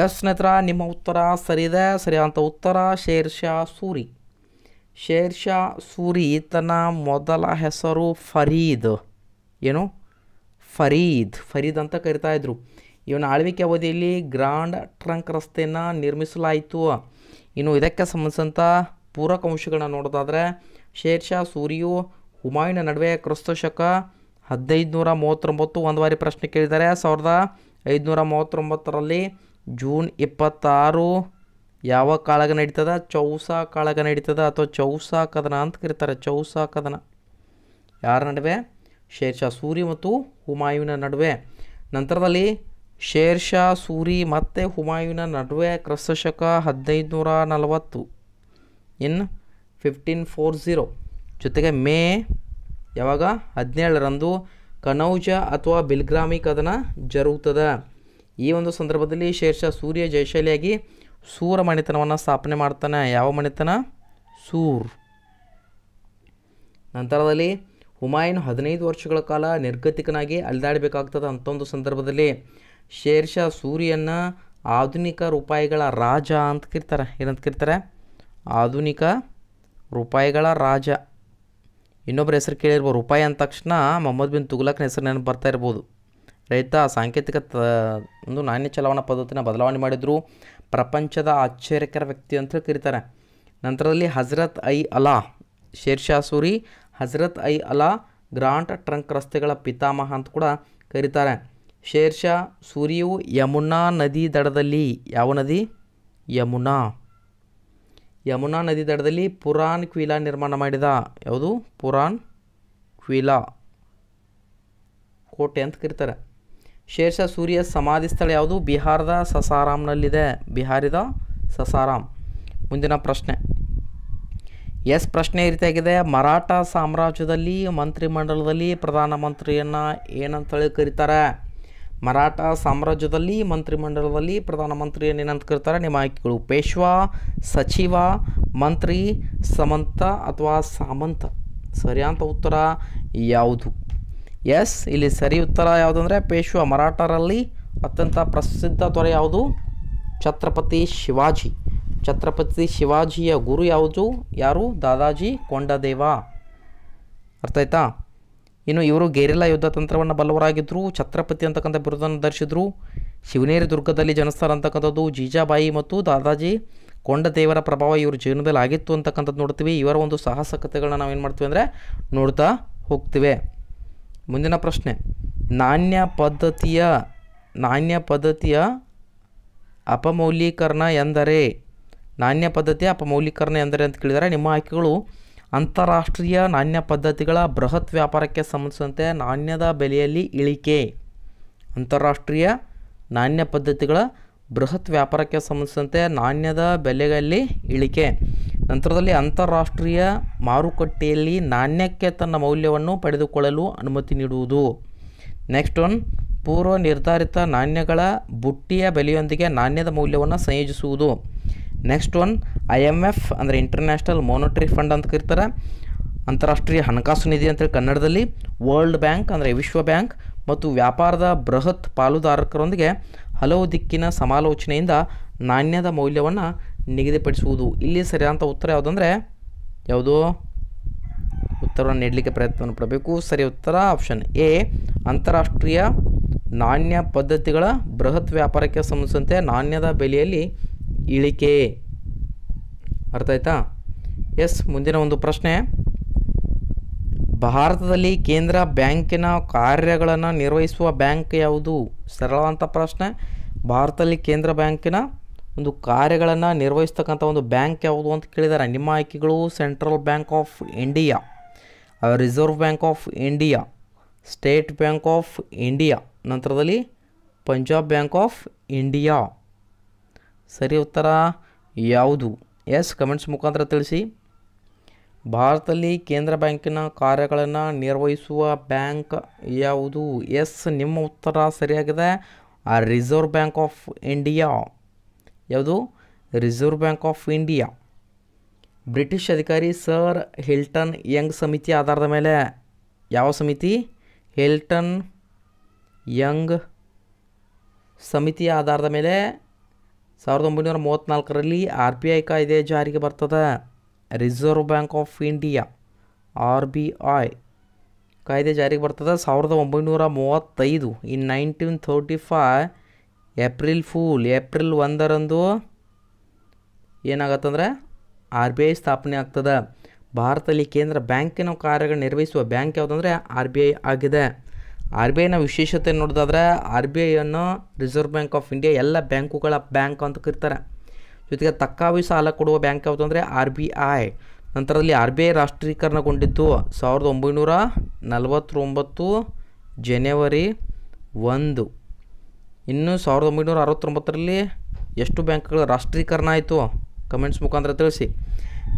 ಎಸ್ ನಂತರ ನಿಮ್ಮ ಉತ್ತರ ಸರಿದೆ ಸರಿಯಾದಂಥ ಉತ್ತರ ಶೇರ್ಷಾ ಸೂರಿ ಶೇರ್ಷಾ ಸೂರಿ ತನ್ನ ಮೊದಲ ಹೆಸರು ಫರೀದ್ ಏನು ಫರೀದ್ ಫರೀದ್ ಅಂತ ಕರಿತಾ ಇದ್ರು ಇವನ ಆಳ್ವಿಕೆ ಅವಧಿಯಲ್ಲಿ ಗ್ರಾಂಡ್ ಟ್ರಂಕ್ ರಸ್ತೆಯನ್ನು ನಿರ್ಮಿಸಲಾಯಿತು ಇನ್ನು ಇದಕ್ಕೆ ಸಂಬಂಧಿಸಿದಂಥ ಪೂರಕ ಅಂಶಗಳನ್ನ ನೋಡೋದಾದರೆ ಶೇರ್ಷಾ ಸೂರ್ಯು ಹುಮಾಯುವಿನ ನಡುವೆ ಕ್ರಿಸ್ತ ಶಕ ನೂರ ಮೂವತ್ತೊಂಬತ್ತು ಒಂದು ಬಾರಿ ಪ್ರಶ್ನೆ ಕೇಳಿದ್ದಾರೆ ಸಾವಿರದ ಐದುನೂರ ಮೂವತ್ತೊಂಬತ್ತರಲ್ಲಿ ಜೂನ್ ಇಪ್ಪತ್ತಾರು ಯಾವ ಕಾಳಗ ನಡೀತದ ಚೌಸಾ ಕಾಳಗ ನಡೀತದ ಅಥವಾ ಚೌಸಾ ಕದನ ಅಂತ ಕರೀತಾರೆ ಚೌಸಾ ಕದನ ಯಾರ ನಡುವೆ ಶೇರ್ಷಾ ಸೂರಿ ಮತ್ತು ಹುಮಾಯುವಿನ ನಡುವೆ ನಂತರದಲ್ಲಿ ಶೇರ್ ಶಾ ಸೂರಿ ಮತ್ತು ಹುಮಾಯೂನ ನಡುವೆ ಕ್ರಿಸ್ತಶಕ ನೂರ ನಲವತ್ತು ಇನ್ ಫಿಫ್ಟೀನ್ ಫೋರ್ ಝೀರೋ ಜೊತೆಗೆ ಮೇ ಯಾವಾಗ ಹದಿನೇಳರಂದು ಕನೌಜ ಅಥವಾ ಬಿಲ್ಗ್ರಾಮಿ ಕದನ ಜರುಗುತ್ತದೆ ಈ ಒಂದು ಸಂದರ್ಭದಲ್ಲಿ ಶೇರ್ಷಾ ಸೂರ್ಯ ಜಯಶಾಲಿಯಾಗಿ ಸೂರ ಮಣಿತನವನ್ನು ಸ್ಥಾಪನೆ ಮಾಡ್ತಾನೆ ಯಾವ ಮಣಿತನ ಸೂರ್ ನಂತರದಲ್ಲಿ ಹುಮಾಯೂನ್ ಹದಿನೈದು ವರ್ಷಗಳ ಕಾಲ ನಿರ್ಗತಿಕನಾಗಿ ಅಲೆದಾಡಬೇಕಾಗ್ತದೆ ಅಂಥ ಒಂದು ಸಂದರ್ಭದಲ್ಲಿ ಶೇರ್ಷಾ ಸೂರಿಯನ್ನು ಆಧುನಿಕ ರೂಪಾಯಿಗಳ ರಾಜ ಅಂತ ಕಿರ್ತಾರೆ ಏನಂತ ಕರೀತಾರೆ ಆಧುನಿಕ ರೂಪಾಯಿಗಳ ರಾಜ ಇನ್ನೊಬ್ಬರ ಹೆಸರು ಕೇಳಿರ್ಬೋದು ರೂಪಾಯಿ ಅಂದ ತಕ್ಷಣ ಮೊಹಮ್ಮದ್ ಬಿನ್ ತುಗ್ಲಕ್ನ ಹೆಸರು ನೆನಪು ಬರ್ತಾ ಇರ್ಬೋದು ರೈತ ಸಾಂಕೇತಿಕ ತ ಒಂದು ನಾಣ್ಯ ಚಲಾವಣಾ ಪದ್ಧತಿನ ಬದಲಾವಣೆ ಮಾಡಿದ್ರು ಪ್ರಪಂಚದ ಆಶ್ಚರ್ಯಕರ ವ್ಯಕ್ತಿ ಅಂತ ಕರೀತಾರೆ ನಂತರದಲ್ಲಿ ಹಜರತ್ ಐ ಅಲಾ ಶೇರ್ಷಾ ಸೂರಿ ಹಜರತ್ ಐ ಅಲಾ ಗ್ರಾಂಟ್ ಟ್ರಂಕ್ ರಸ್ತೆಗಳ ಪಿತಾಮಹ ಅಂತ ಕೂಡ ಕರೀತಾರೆ ಶೇರ್ಷಾ ಸೂರ್ಯವು ಯಮುನಾ ನದಿ ದಡದಲ್ಲಿ ಯಾವ ನದಿ ಯಮುನಾ ಯಮುನಾ ನದಿ ದಡದಲ್ಲಿ ಪುರಾನ್ ಕ್ವಿಲಾ ನಿರ್ಮಾಣ ಮಾಡಿದ ಯಾವುದು ಪುರಾನ್ ಕ್ವಿಲಾ ಕೋಟೆ ಅಂತ ಕರೀತಾರೆ ಶೇರ್ಷಾ ಸೂರ್ಯ ಸಮಾಧಿ ಸ್ಥಳ ಯಾವುದು ಬಿಹಾರದ ಸಸಾರಾಮ್ನಲ್ಲಿದೆ ಬಿಹಾರದ ಸಸಾರಾಮ್ ಮುಂದಿನ ಪ್ರಶ್ನೆ ಎಸ್ ಪ್ರಶ್ನೆ ಈ ರೀತಿಯಾಗಿದೆ ಮರಾಠ ಸಾಮ್ರಾಜ್ಯದಲ್ಲಿ ಮಂತ್ರಿಮಂಡಲದಲ್ಲಿ ಪ್ರಧಾನಮಂತ್ರಿಯನ್ನು ಏನಂತೇಳಿ ಕರೀತಾರೆ ಮರಾಠ ಸಾಮ್ರಾಜ್ಯದಲ್ಲಿ ಮಂತ್ರಿಮಂಡಲದಲ್ಲಿ ಪ್ರಧಾನಮಂತ್ರಿ ಏನಂತ ಕರೀತಾರೆ ನಿಮ್ಮ ಆಯ್ಕೆಗಳು ಪೇಶ್ವಾ ಸಚಿವ ಮಂತ್ರಿ ಸಮಂತ ಅಥವಾ ಸಾಮಂತ ಸರಿಯಾದ ಉತ್ತರ ಯಾವುದು ಎಸ್ ಇಲ್ಲಿ ಸರಿ ಉತ್ತರ ಯಾವುದು ಅಂದರೆ ಪೇಶ್ವಾ ಮರಾಠರಲ್ಲಿ ಅತ್ಯಂತ ಪ್ರಸಿದ್ಧ ತೊರೆ ಯಾವುದು ಛತ್ರಪತಿ ಶಿವಾಜಿ ಛತ್ರಪತಿ ಶಿವಾಜಿಯ ಗುರು ಯಾವುದು ಯಾರು ದಾದಾಜಿ ಕೊಂಡದೇವ ಅರ್ಥ ಆಯ್ತಾ ಇನ್ನು ಇವರು ಗೇರಿಲ್ಲಾ ಯುದ್ಧ ತಂತ್ರವನ್ನು ಬಲ್ಲವರಾಗಿದ್ದರು ಛತ್ರಪತಿ ಅಂತಕ್ಕಂಥ ಬಿರುದನ್ನು ಧರಿಸಿದ್ರು ಶಿವನೇರಿ ದುರ್ಗದಲ್ಲಿ ಜನಿಸ್ತಾರ ಅಂತಕ್ಕಂಥದ್ದು ಜೀಜಾಬಾಯಿ ಮತ್ತು ದಾದಾಜಿ ದೇವರ ಪ್ರಭಾವ ಇವ್ರ ಜೀವನದಲ್ಲಿ ಆಗಿತ್ತು ಅಂತಕ್ಕಂಥದ್ದು ನೋಡ್ತೀವಿ ಇವರ ಒಂದು ಸಾಹಸ ಕಥೆಗಳನ್ನ ನಾವು ಏನು ಮಾಡ್ತೀವಿ ಅಂದರೆ ನೋಡ್ತಾ ಹೋಗ್ತೀವಿ ಮುಂದಿನ ಪ್ರಶ್ನೆ ನಾಣ್ಯ ಪದ್ಧತಿಯ ನಾಣ್ಯ ಪದ್ಧತಿಯ ಅಪಮೌಲ್ಯೀಕರಣ ಎಂದರೆ ನಾಣ್ಯ ಪದ್ಧತಿಯ ಅಪಮೌಲ್ಯೀಕರಣ ಎಂದರೆ ಅಂತ ಕೇಳಿದರೆ ನಿಮ್ಮ ಆಯ್ಕೆಗಳು ಅಂತಾರಾಷ್ಟ್ರೀಯ ನಾಣ್ಯ ಪದ್ಧತಿಗಳ ಬೃಹತ್ ವ್ಯಾಪಾರಕ್ಕೆ ಸಂಬಂಧಿಸಿದಂತೆ ನಾಣ್ಯದ ಬೆಲೆಯಲ್ಲಿ ಇಳಿಕೆ ಅಂತಾರಾಷ್ಟ್ರೀಯ ನಾಣ್ಯ ಪದ್ಧತಿಗಳ ಬೃಹತ್ ವ್ಯಾಪಾರಕ್ಕೆ ಸಂಬಂಧಿಸಿದಂತೆ ನಾಣ್ಯದ ಬೆಲೆಯಲ್ಲಿ ಇಳಿಕೆ ನಂತರದಲ್ಲಿ ಅಂತಾರಾಷ್ಟ್ರೀಯ ಮಾರುಕಟ್ಟೆಯಲ್ಲಿ ನಾಣ್ಯಕ್ಕೆ ತನ್ನ ಮೌಲ್ಯವನ್ನು ಪಡೆದುಕೊಳ್ಳಲು ಅನುಮತಿ ನೀಡುವುದು ನೆಕ್ಸ್ಟ್ ಒನ್ ಪೂರ್ವ ನಿರ್ಧಾರಿತ ನಾಣ್ಯಗಳ ಬುಟ್ಟಿಯ ಬೆಲೆಯೊಂದಿಗೆ ನಾಣ್ಯದ ಮೌಲ್ಯವನ್ನು ಸಂಯೋಜಿಸುವುದು next one I M F ಅಂದರೆ ಇಂಟರ್ನ್ಯಾಷನಲ್ ಮಾನಿಟರಿ ಫಂಡ್ ಅಂತ ಕರೀತಾರೆ ಅಂತಾರಾಷ್ಟ್ರೀಯ ಹಣಕಾಸು ನಿಧಿ ಅಂತೇಳಿ ಕನ್ನಡದಲ್ಲಿ ವರ್ಲ್ಡ್ ಬ್ಯಾಂಕ್ ಅಂದರೆ ವಿಶ್ವ ಬ್ಯಾಂಕ್ ಮತ್ತು ವ್ಯಾಪಾರದ ಬೃಹತ್ ಪಾಲುದಾರಕರೊಂದಿಗೆ ಹಲವು ದಿಕ್ಕಿನ ಸಮಾಲೋಚನೆಯಿಂದ ನಾಣ್ಯದ ಮೌಲ್ಯವನ್ನು ನಿಗದಿಪಡಿಸುವುದು ಇಲ್ಲಿ ಸರಿಯಾದಂಥ ಉತ್ತರ ಯಾವುದಂದರೆ ಯಾವುದು ಉತ್ತರವನ್ನು ನೀಡಲಿಕ್ಕೆ ಪ್ರಯತ್ನವನ್ನು ಪಡಬೇಕು ಸರಿ ಉತ್ತರ ಆಪ್ಷನ್ ಎ ಅಂತಾರಾಷ್ಟ್ರೀಯ ನಾಣ್ಯ ಪದ್ಧತಿಗಳ ಬೃಹತ್ ವ್ಯಾಪಾರಕ್ಕೆ ಸಂಬಂಧಿಸಿದಂತೆ ನಾಣ್ಯದ ಬೆಲೆಯಲ್ಲಿ ಇಳಿಕೆ ಅರ್ಥ ಆಯ್ತಾ ಎಸ್ ಮುಂದಿನ ಒಂದು ಪ್ರಶ್ನೆ ಭಾರತದಲ್ಲಿ ಕೇಂದ್ರ ಬ್ಯಾಂಕಿನ ಕಾರ್ಯಗಳನ್ನು ನಿರ್ವಹಿಸುವ ಬ್ಯಾಂಕ್ ಯಾವುದು ಸರಳವಂಥ ಪ್ರಶ್ನೆ ಭಾರತದಲ್ಲಿ ಕೇಂದ್ರ ಬ್ಯಾಂಕಿನ ಒಂದು ಕಾರ್ಯಗಳನ್ನು ನಿರ್ವಹಿಸ್ತಕ್ಕಂಥ ಒಂದು ಬ್ಯಾಂಕ್ ಯಾವುದು ಅಂತ ಕೇಳಿದ್ದಾರೆ ನಿಮ್ಮ ಆಯ್ಕೆಗಳು Central Bank of India Reserve Bank of India State Bank of India ನಂತರದಲ್ಲಿ ಪಂಜಾಬ್ ಬ್ಯಾಂಕ್ ಆಫ್ ಇಂಡಿಯಾ ಸರಿ ಉತ್ತರ ಯಾವುದು ಎಸ್ ಕಮೆಂಟ್ಸ್ ಮುಖಾಂತರ ತಿಳಿಸಿ ಭಾರತದಲ್ಲಿ ಕೇಂದ್ರ ಬ್ಯಾಂಕಿನ ಕಾರ್ಯಗಳನ್ನು ನಿರ್ವಹಿಸುವ ಬ್ಯಾಂಕ್ ಯಾವುದು ಎಸ್ ನಿಮ್ಮ ಉತ್ತರ ಸರಿಯಾಗಿದೆ ಆ ರಿಸರ್ವ್ ಬ್ಯಾಂಕ್ ಆಫ್ ಇಂಡಿಯಾ ಯಾವುದು Reserve Bank of India British ಅಧಿಕಾರಿ ಸರ್ ಹಿಲ್ಟನ್ ಯಂಗ್ ಸಮಿತಿ ಆಧಾರದ ಮೇಲೆ ಯಾವ ಸಮಿತಿ ಹಿಲ್ಟನ್ ಯಂಗ್ ಸಮಿತಿ ಆಧಾರದ ಮೇಲೆ ಸಾವಿರದ ಒಂಬೈನೂರ ಮೂವತ್ತ್ನಾಲ್ಕರಲ್ಲಿ ಆರ್ ಬಿ ಐ ಕಾಯ್ದೆ ಜಾರಿಗೆ ಬರ್ತದೆ Reserve Bank of India R B I ಕಾಯ್ದೆ ಜಾರಿಗೆ ಬರ್ತದೆ ಸಾವಿರದ ಒಂಬೈನೂರ ಮೂವತ್ತೈದು in nineteen thirty five April fool April ಒಂದರಂದು ಏನಾಗತ್ತಂದ್ರೆ ಆರ್ ಬಿ ಐ ಸ್ಥಾಪನೆ ಆಗ್ತದೆ ಭಾರತದಲ್ಲಿ ಕೇಂದ್ರ ಬ್ಯಾಂಕಿನ ಕಾರ್ಯಗಳ ನಿರ್ವಹಿಸುವ ಬ್ಯಾಂಕ್ ಯಾವುದಂದರೆ ಆರ್ ಬಿ ಐ ಆಗಿದೆ ಆರ್ ಬಿ ಐನ ವಿಶೇಷತೆ ನೋಡೋದಾದ್ರೆ ಆರ್ ಬಿ ಐಯನ್ನು ರಿಸರ್ವ್ ಬ್ಯಾಂಕ್ ಆಫ್ ಇಂಡಿಯಾ ಎಲ್ಲ ಬ್ಯಾಂಕುಗಳ ಬ್ಯಾಂಕ್ ಅಂತ ಕರೀತಾರೆ ಜೊತೆಗೆ ತಕ್ಕಾವಿ ಸಾಲ ಕೊಡುವ ಬ್ಯಾಂಕ್ ಯಾವುದು ಅಂದರೆ ಆರ್ ಬಿ ಐ ನಂತರದಲ್ಲಿ ಆರ್ ಬಿ ಐ ರಾಷ್ಟ್ರೀಕರಣಗೊಂಡಿದ್ದು ಸಾವಿರದ ಒಂಬೈನೂರ ನಲವತ್ತೊಂಬತ್ತು ಜನವರಿ ಒಂದು ಇನ್ನು ಸಾವಿರದ ಒಂಬೈನೂರ ಅರವತ್ತೊಂಬತ್ತರಲ್ಲಿ ಎಷ್ಟು ಬ್ಯಾಂಕ್ಗಳ ರಾಷ್ಟ್ರೀಕರಣ ಆಯಿತು ಕಮೆಂಟ್ಸ್ ಮುಖಾಂತರ ತಿಳಿಸಿ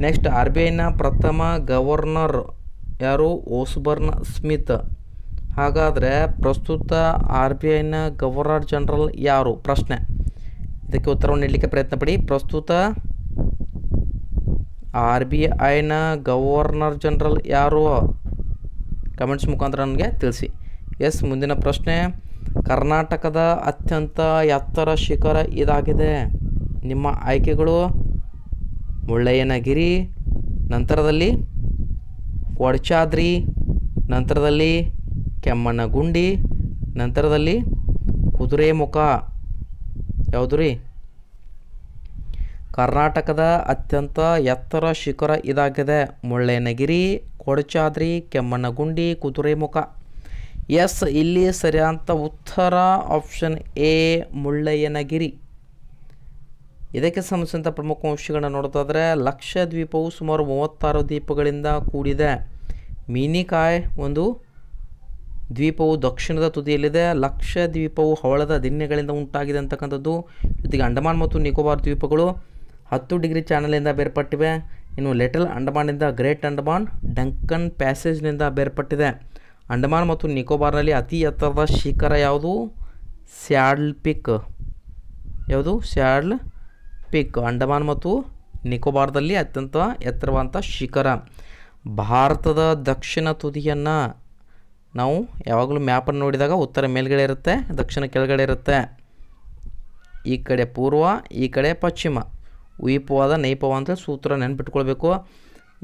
ನೆಕ್ಸ್ಟ್ ಆರ್ ಬಿ ಐನ ಪ್ರಥಮ ಗವರ್ನರ್ ಯಾರು ಓಸ್ಬರ್ನ್ ಸ್ಮಿತ್ ಹಾಗಾದರೆ ಪ್ರಸ್ತುತ ಆರ್ ಬಿ ಐನ ಗವರ್ನರ್ ಜನರಲ್ ಯಾರು ಪ್ರಶ್ನೆ ಇದಕ್ಕೆ ಉತ್ತರವನ್ನು ನೀಡಲಿಕ್ಕೆ ಪ್ರಯತ್ನ ಪಡಿ ಪ್ರಸ್ತುತ ಆರ್ ಬಿ ಐನ ಗವರ್ನರ್ ಜನರಲ್ ಯಾರು ಕಮೆಂಟ್ಸ್ ಮುಖಾಂತರ ನನಗೆ ತಿಳಿಸಿ ಎಸ್ ಮುಂದಿನ ಪ್ರಶ್ನೆ ಕರ್ನಾಟಕದ ಅತ್ಯಂತ ಎತ್ತರ ಶಿಖರ ಇದಾಗಿದೆ ನಿಮ್ಮ ಆಯ್ಕೆಗಳು ಮುಳ್ಳಯ್ಯನಗಿರಿ ನಂತರದಲ್ಲಿ ಕೊಡಚಾದ್ರಿ ನಂತರದಲ್ಲಿ ಕೆಮ್ಮನಗುಂಡಿ ನಂತರದಲ್ಲಿ ಮುಖ ಯಾವುದು ರೀ ಕರ್ನಾಟಕದ ಅತ್ಯಂತ ಎತ್ತರ ಶಿಖರ ಇದಾಗಿದೆ ಮುಳ್ಳಯ್ಯನಗಿರಿ ಕೊಡಚಾದ್ರಿ ಕೆಮ್ಮನಗುಂಡಿ ಕುದುರೆಮುಖ ಎಸ್ ಇಲ್ಲಿ ಸರಿಯಾದ ಉತ್ತರ ಆಪ್ಷನ್ ಎ ಮುಳ್ಳಯ್ಯನಗಿರಿ ಇದಕ್ಕೆ ಸಂಬಂಧಿಸಿದಂಥ ಪ್ರಮುಖ ಅಂಶಗಳನ್ನು ಲಕ್ಷ ಲಕ್ಷದ್ವೀಪವು ಸುಮಾರು ಮೂವತ್ತಾರು ದ್ವೀಪಗಳಿಂದ ಕೂಡಿದೆ ಮೀನಿಕಾಯಿ ಒಂದು ದ್ವೀಪವು ದಕ್ಷಿಣದ ತುದಿಯಲ್ಲಿದೆ ಲಕ್ಷ ದ್ವೀಪವು ಹವಳದ ದಿನ್ನೆಗಳಿಂದ ಉಂಟಾಗಿದೆ ಅಂತಕ್ಕಂಥದ್ದು ಜೊತೆಗೆ ಅಂಡಮಾನ್ ಮತ್ತು ನಿಕೋಬಾರ್ ದ್ವೀಪಗಳು ಹತ್ತು ಡಿಗ್ರಿ ಚಾನಲಿಂದ ಬೇರ್ಪಟ್ಟಿವೆ ಇನ್ನು ಲಿಟಲ್ ಅಂಡಮಾನಿಂದ ಗ್ರೇಟ್ ಅಂಡಮಾನ್ ಡಂಕನ್ ಪ್ಯಾಸೇಜ್ನಿಂದ ಬೇರ್ಪಟ್ಟಿದೆ ಅಂಡಮಾನ್ ಮತ್ತು ನಿಕೋಬಾರ್ನಲ್ಲಿ ಅತಿ ಎತ್ತರದ ಶಿಖರ ಯಾವುದು ಸ್ಯಾಡ್ಲ್ ಪಿಕ್ ಯಾವುದು ಸ್ಯಾಡ್ಲ್ ಪಿಕ್ ಅಂಡಮಾನ್ ಮತ್ತು ನಿಕೋಬಾರ್ದಲ್ಲಿ ಅತ್ಯಂತ ಎತ್ತರವಾದಂಥ ಶಿಖರ ಭಾರತದ ದಕ್ಷಿಣ ತುದಿಯನ್ನು ನಾವು ಯಾವಾಗಲೂ ಮ್ಯಾಪನ್ನು ನೋಡಿದಾಗ ಉತ್ತರ ಮೇಲ್ಗಡೆ ಇರುತ್ತೆ ದಕ್ಷಿಣ ಕೆಳಗಡೆ ಇರುತ್ತೆ ಈ ಕಡೆ ಪೂರ್ವ ಈ ಕಡೆ ಪಶ್ಚಿಮ ವೀಪವಾದ ನೈಪವ ಅಂತ ಸೂತ್ರ ನೆನ್ಪಿಟ್ಕೊಳ್ಬೇಕು